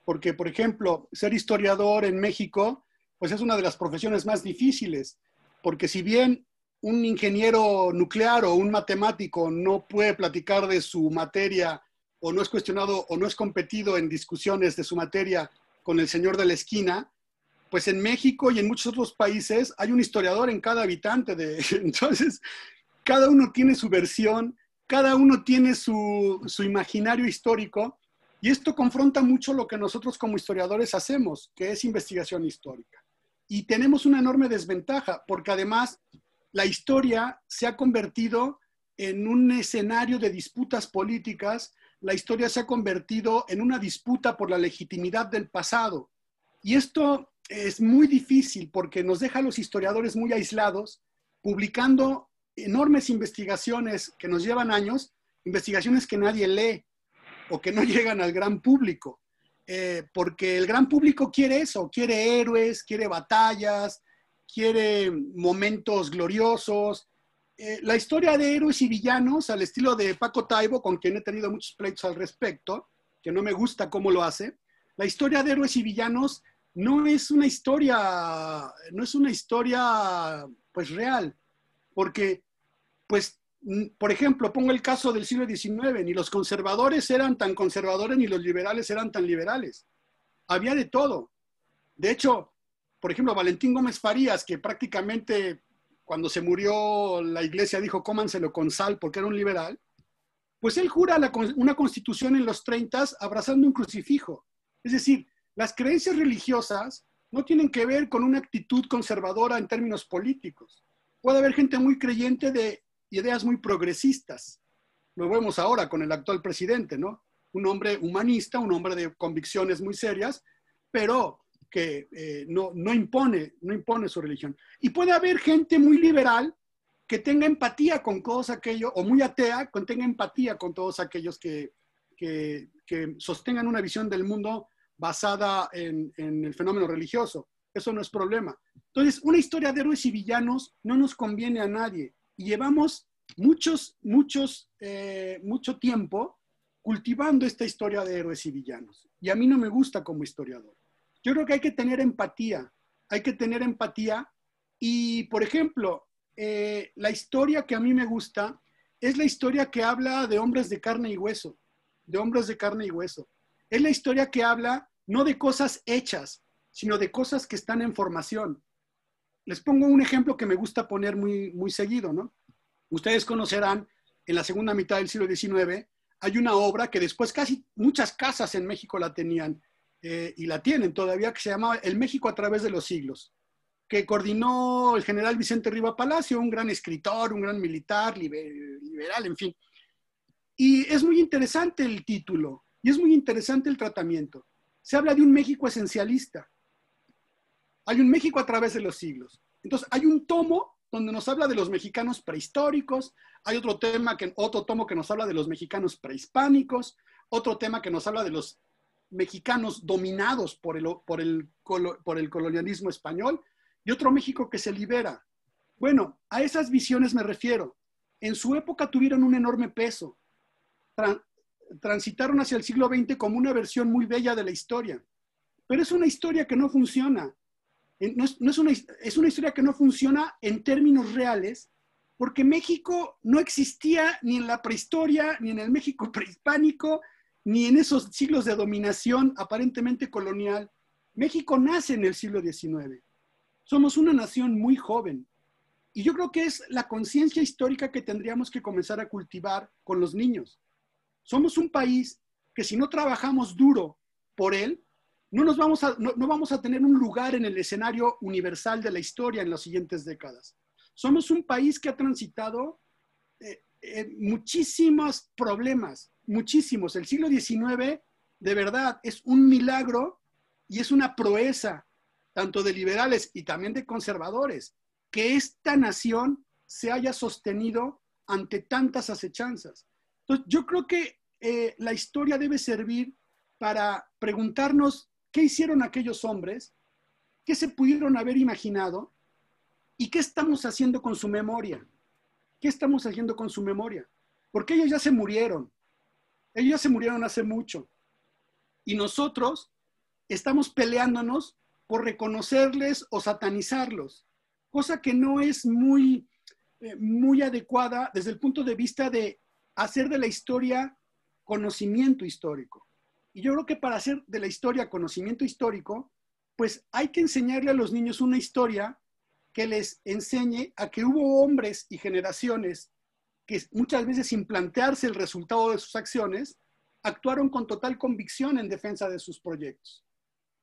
porque por ejemplo ser historiador en México pues es una de las profesiones más difíciles porque si bien un ingeniero nuclear o un matemático no puede platicar de su materia o no es cuestionado o no es competido en discusiones de su materia con el señor de la esquina, pues en México y en muchos otros países hay un historiador en cada habitante de *laughs* entonces cada uno tiene su versión, cada uno tiene su, su imaginario histórico y esto confronta mucho lo que nosotros como historiadores hacemos, que es investigación histórica. Y tenemos una enorme desventaja porque además la historia se ha convertido en un escenario de disputas políticas, la historia se ha convertido en una disputa por la legitimidad del pasado. Y esto es muy difícil porque nos deja a los historiadores muy aislados, publicando enormes investigaciones que nos llevan años, investigaciones que nadie lee o que no *laughs* llegan al gran público, eh, porque el gran público quiere eso, quiere héroes, quiere batallas, quiere momentos gloriosos. Eh, la historia de héroes y villanos, al estilo de Paco Taibo, con quien he tenido muchos pleitos al respecto, que no me gusta cómo lo hace, la historia de héroes y villanos no es una historia, no es una historia pues real, porque pues por ejemplo, pongo el caso del siglo XIX, ni los conservadores eran tan conservadores ni los liberales eran tan liberales. Había de todo. De hecho, por ejemplo, Valentín Gómez Farías, que prácticamente cuando se murió la iglesia dijo cómanselo con sal porque era un liberal, pues él jura una constitución en los 30 abrazando un crucifijo. Es decir, las creencias religiosas no tienen que ver con una actitud conservadora en términos políticos. Puede haber gente muy creyente de ideas muy progresistas. Lo vemos ahora con el actual presidente, ¿no? Un hombre humanista, un hombre de convicciones muy serias, pero que eh, no, no, impone, no impone su religión. Y puede haber gente muy liberal que tenga empatía con todos aquellos, o muy atea, que tenga empatía con todos aquellos que, sostengan una visión del mundo basada en, el fenómeno religioso. Eso no es problema. Entonces, una historia de héroes y villanos no nos conviene a nadie. Y llevamos muchos, muchos, eh, mucho tiempo cultivando esta historia de héroes y villanos. Y a mí no me gusta como historiador. Yo creo que hay que tener empatía, hay que tener empatía. Y, por ejemplo, eh, la historia que a mí me gusta es la historia que habla de hombres de carne y hueso, de hombres de carne y hueso. Es la historia que habla no de cosas hechas, sino de cosas que están en formación. Les pongo un ejemplo que me gusta poner muy, muy seguido, ¿no? Ustedes conocerán, en la segunda mitad del siglo XIX, hay una obra que después casi muchas casas en México la tenían, eh, y la tienen todavía, que se llamaba El México a través de los siglos, que coordinó el general Vicente Riva Palacio, un gran escritor, un gran militar, liberal, en fin. Y es muy interesante el título y es muy interesante el tratamiento. Se habla de un México esencialista. Hay un México a través de los siglos. Entonces, hay un tomo donde nos habla de los mexicanos prehistóricos, hay otro tema que otro tomo que nos habla de los mexicanos prehispánicos, otro tema que nos habla de los mexicanos dominados por el, por, el, por el colonialismo español y otro México que se libera. Bueno, a esas visiones me refiero. En su época tuvieron un enorme peso. transitaron hacia el siglo XX como una versión muy bella de la historia. Pero es una historia que no funciona. es, una, es una historia que no funciona en términos reales porque México no existía ni en la prehistoria, ni en el México prehispánico, ni en esos siglos de dominación aparentemente colonial. México nace en el siglo XIX. Somos una nación muy joven. Y yo creo que es la conciencia histórica que tendríamos que comenzar a cultivar con los niños. Somos un país que si no trabajamos duro por él, no, nos vamos a, no, vamos a tener un lugar en el escenario universal de la historia en las siguientes décadas. Somos un país que ha transitado eh, eh, muchísimos problemas, muchísimos. El siglo XIX, de verdad, es un milagro y es una proeza, tanto de liberales y también de conservadores, que esta nación se haya sostenido ante tantas acechanzas. Entonces, yo creo que eh, la historia debe servir para preguntarnos qué hicieron aquellos hombres, qué se pudieron haber imaginado y qué estamos haciendo con su memoria. ¿Qué estamos haciendo con su memoria? Porque ellos ya se murieron, ellos se murieron hace mucho. Y nosotros estamos peleándonos por reconocerles o satanizarlos, cosa que no es muy, eh, muy adecuada desde el punto de vista de hacer de la historia conocimiento histórico. Y yo creo que para hacer de la historia conocimiento histórico, pues hay que enseñarle a los niños una historia que les enseñe a que hubo hombres y generaciones que muchas veces sin plantearse el resultado de sus acciones, actuaron con total convicción en defensa de sus proyectos.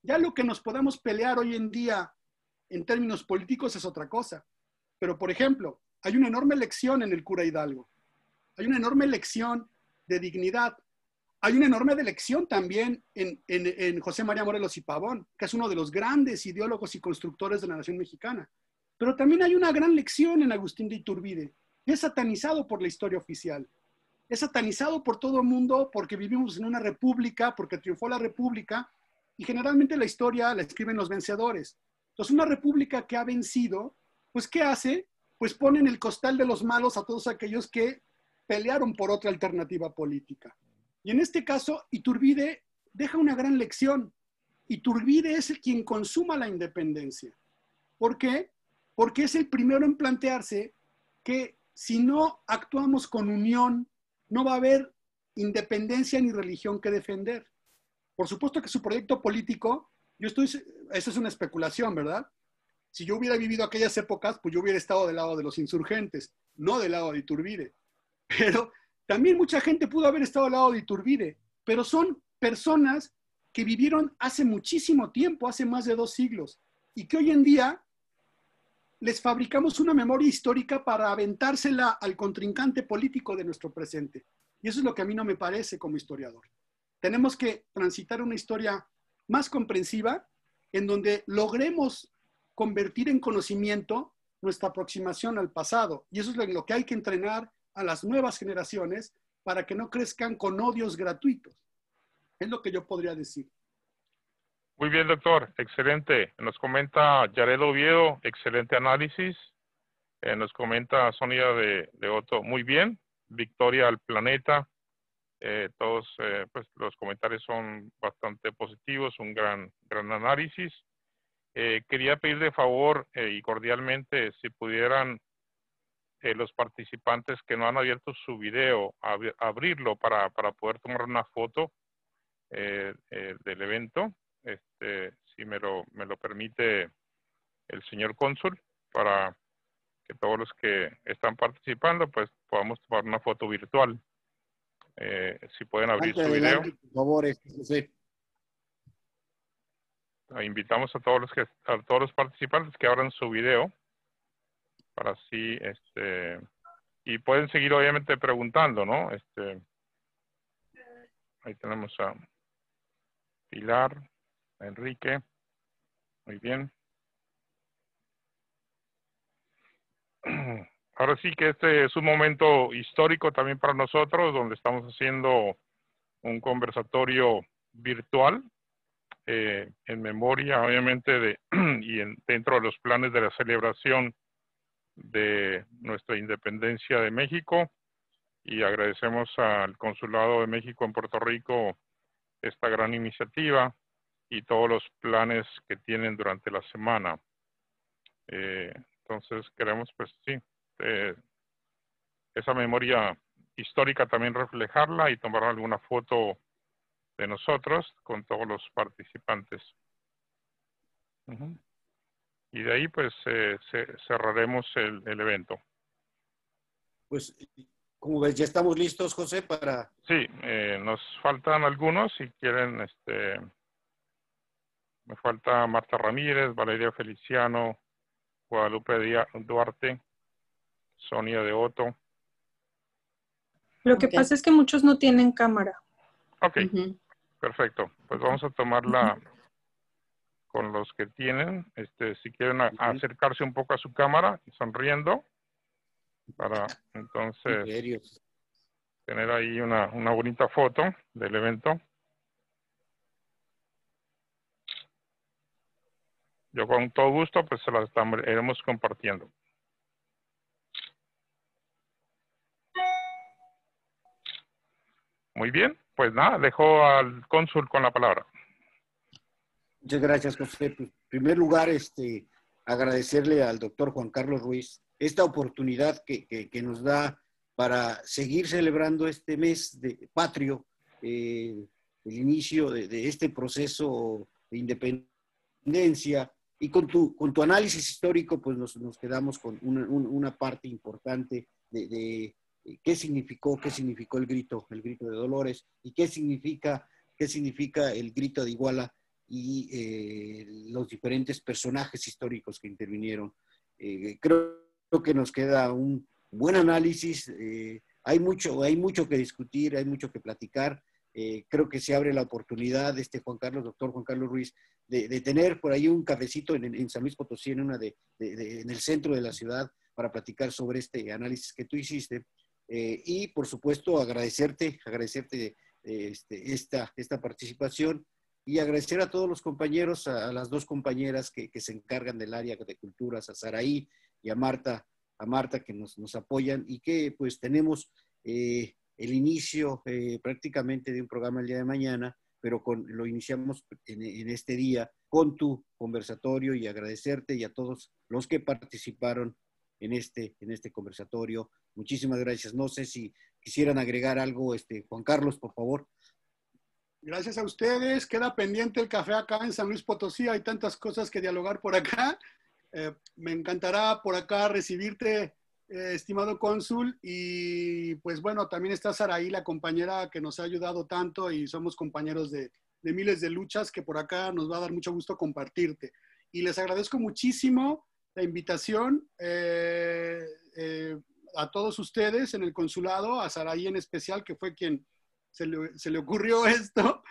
Ya lo que nos podamos pelear hoy en día en términos políticos es otra cosa. Pero, por ejemplo, hay una enorme lección en el cura Hidalgo. Hay una enorme lección de dignidad. Hay una enorme lección también en, José María Morelos y Pavón, que es uno de los grandes ideólogos y constructores de la nación mexicana. Pero también hay una gran lección en Agustín de Iturbide, es satanizado por la historia oficial. Es satanizado por todo el mundo porque vivimos en una república, porque triunfó la república y generalmente la historia la escriben los vencedores. Entonces, una república que ha vencido, pues ¿qué hace? Pues pone en el costal de los malos a todos aquellos que pelearon por otra alternativa política. Y en este caso, Iturbide deja una gran lección. Iturbide es el quien consuma la independencia. ¿Por qué? Porque es el primero en plantearse que si no actuamos con unión, no va a haber independencia ni religión que defender. Por supuesto que su proyecto político, yo estoy, eso es una especulación, ¿verdad? Si yo hubiera vivido aquellas épocas, pues yo hubiera estado del lado de los insurgentes, no del lado de Iturbide. Pero también mucha gente pudo haber estado del lado de Iturbide, pero son personas que vivieron hace muchísimo tiempo, hace más de dos siglos, y que hoy en día les fabricamos una memoria histórica para aventársela al contrincante político de nuestro presente. Y eso es lo que a mí no me parece como historiador. Tenemos que transitar una historia más comprensiva en donde logremos convertir en conocimiento nuestra aproximación al pasado. Y eso es lo que hay que entrenar a las nuevas generaciones para que no crezcan con odios gratuitos. Es lo que yo podría decir. Muy bien, doctor. Excelente. Nos comenta Yared Oviedo, excelente análisis. Eh, nos comenta Sonia de, de Otto, muy bien. Victoria al planeta. Eh, todos eh, pues, los comentarios son bastante positivos, un gran, gran análisis. quería pedir de favor y cordialmente si pudieran los participantes que no han abierto su video abrirlo para, para, poder tomar una foto del evento este, si me lo, me lo permite el señor cónsul, para que todos los que están participando, pues podamos tomar una foto virtual. Eh, si pueden abrir su video. por favor, este, sí. Ah, invitamos a todos los que, a todos los participantes que abran su video para así, este, y pueden seguir obviamente preguntando, ¿no? Este, ahí tenemos a Pilar. Enrique. Muy bien. *clears throat* Ahora sí que este es un momento histórico también para nosotros, donde estamos haciendo un conversatorio virtual eh, en memoria, obviamente, de, *clears throat* y dentro de los planes de la celebración de nuestra independencia de México. Y agradecemos al Consulado de México en Puerto Rico esta gran iniciativa y todos los planes que tienen durante la semana. Eh, entonces queremos, pues sí, eh, esa memoria histórica también reflejarla y tomar alguna foto de nosotros con todos los participantes. Y de ahí pues eh, cerraremos el, el, evento. Pues como ves, ya estamos listos, José, para... Sí, nos faltan algunos si quieren este, me falta Marta Ramírez, Valeria Feliciano, Guadalupe Duarte, Sonia de Oto. Lo que pasa es que muchos no tienen cámara. Ok, perfecto. Pues vamos a tomarla con los que tienen. Este, si quieren acercarse un poco a su cámara, sonriendo, para entonces tener ahí una, una bonita foto del evento. Yo con todo gusto, pues se las estamos, iremos compartiendo. Muy bien, pues nada, dejo al cónsul con la palabra. Muchas gracias, José. Pues, en primer lugar, este, agradecerle al doctor Juan Carlos Ruiz esta oportunidad que, nos da para seguir celebrando este mes de patrio, eh, el inicio de, este proceso de independencia y con tu, con tu análisis histórico, pues nos, nos quedamos con una, una parte importante de, eh, qué significó, qué significó el grito, el grito de Dolores, y qué significa, qué significa el grito de Iguala y eh, los diferentes personajes históricos que intervinieron. Eh, creo que nos queda un buen análisis. hay, mucho, hay mucho que discutir, hay mucho que platicar. creo que se abre la oportunidad, este Juan Carlos, doctor Juan Carlos Ruiz, de, tener por ahí un cafecito en, en San Luis Potosí, en, una en el centro de la ciudad, para platicar sobre este análisis que tú hiciste. Eh, y por supuesto, agradecerte, agradecerte eh, este, esta, participación y agradecer a todos los compañeros, a, las dos compañeras que, se encargan del área de culturas, a Saraí y a Marta, a Marta que nos, apoyan y que pues tenemos eh, el inicio prácticamente de un programa el día de mañana pero con, lo iniciamos en, este día con tu conversatorio y agradecerte y a todos los que participaron en este, en este conversatorio. Muchísimas gracias. No sé si quisieran agregar algo, este, Juan Carlos, por favor. Gracias a ustedes. Queda pendiente el café acá en San Luis Potosí. Hay tantas cosas que dialogar por acá. Eh, me encantará por acá recibirte eh, estimado cónsul. Y pues bueno, también está Saraí, la compañera que nos ha ayudado tanto y somos compañeros de, miles de luchas que por acá nos va a dar mucho gusto compartirte. Y les agradezco muchísimo la invitación eh, eh, a todos ustedes en el consulado, a Saraí en especial, que fue quien se le, se le ocurrió *laughs* esto.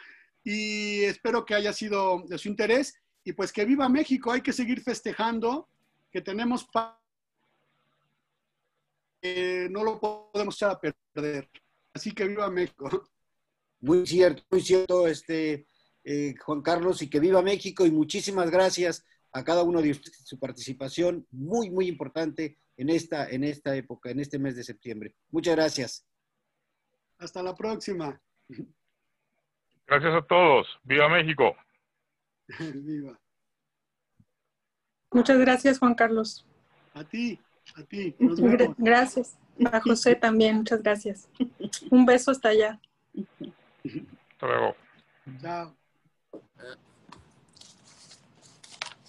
Y espero que haya sido de su interés. Y pues que viva México, hay que seguir festejando que tenemos paz eh, no lo podemos echar perder. Así que viva México. Muy cierto, muy cierto, este, eh, Juan Carlos, y que viva México y muchísimas gracias a cada uno de ustedes su participación, muy, muy importante en esta, en esta época, en este mes de septiembre. Muchas gracias. Hasta la próxima. Gracias a todos. Viva México. *laughs* Viva. Muchas gracias, Juan Carlos. A ti. A ti. Gracias. A José también, muchas gracias. Un beso hasta allá. Hasta luego. Chao.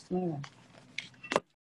Mm.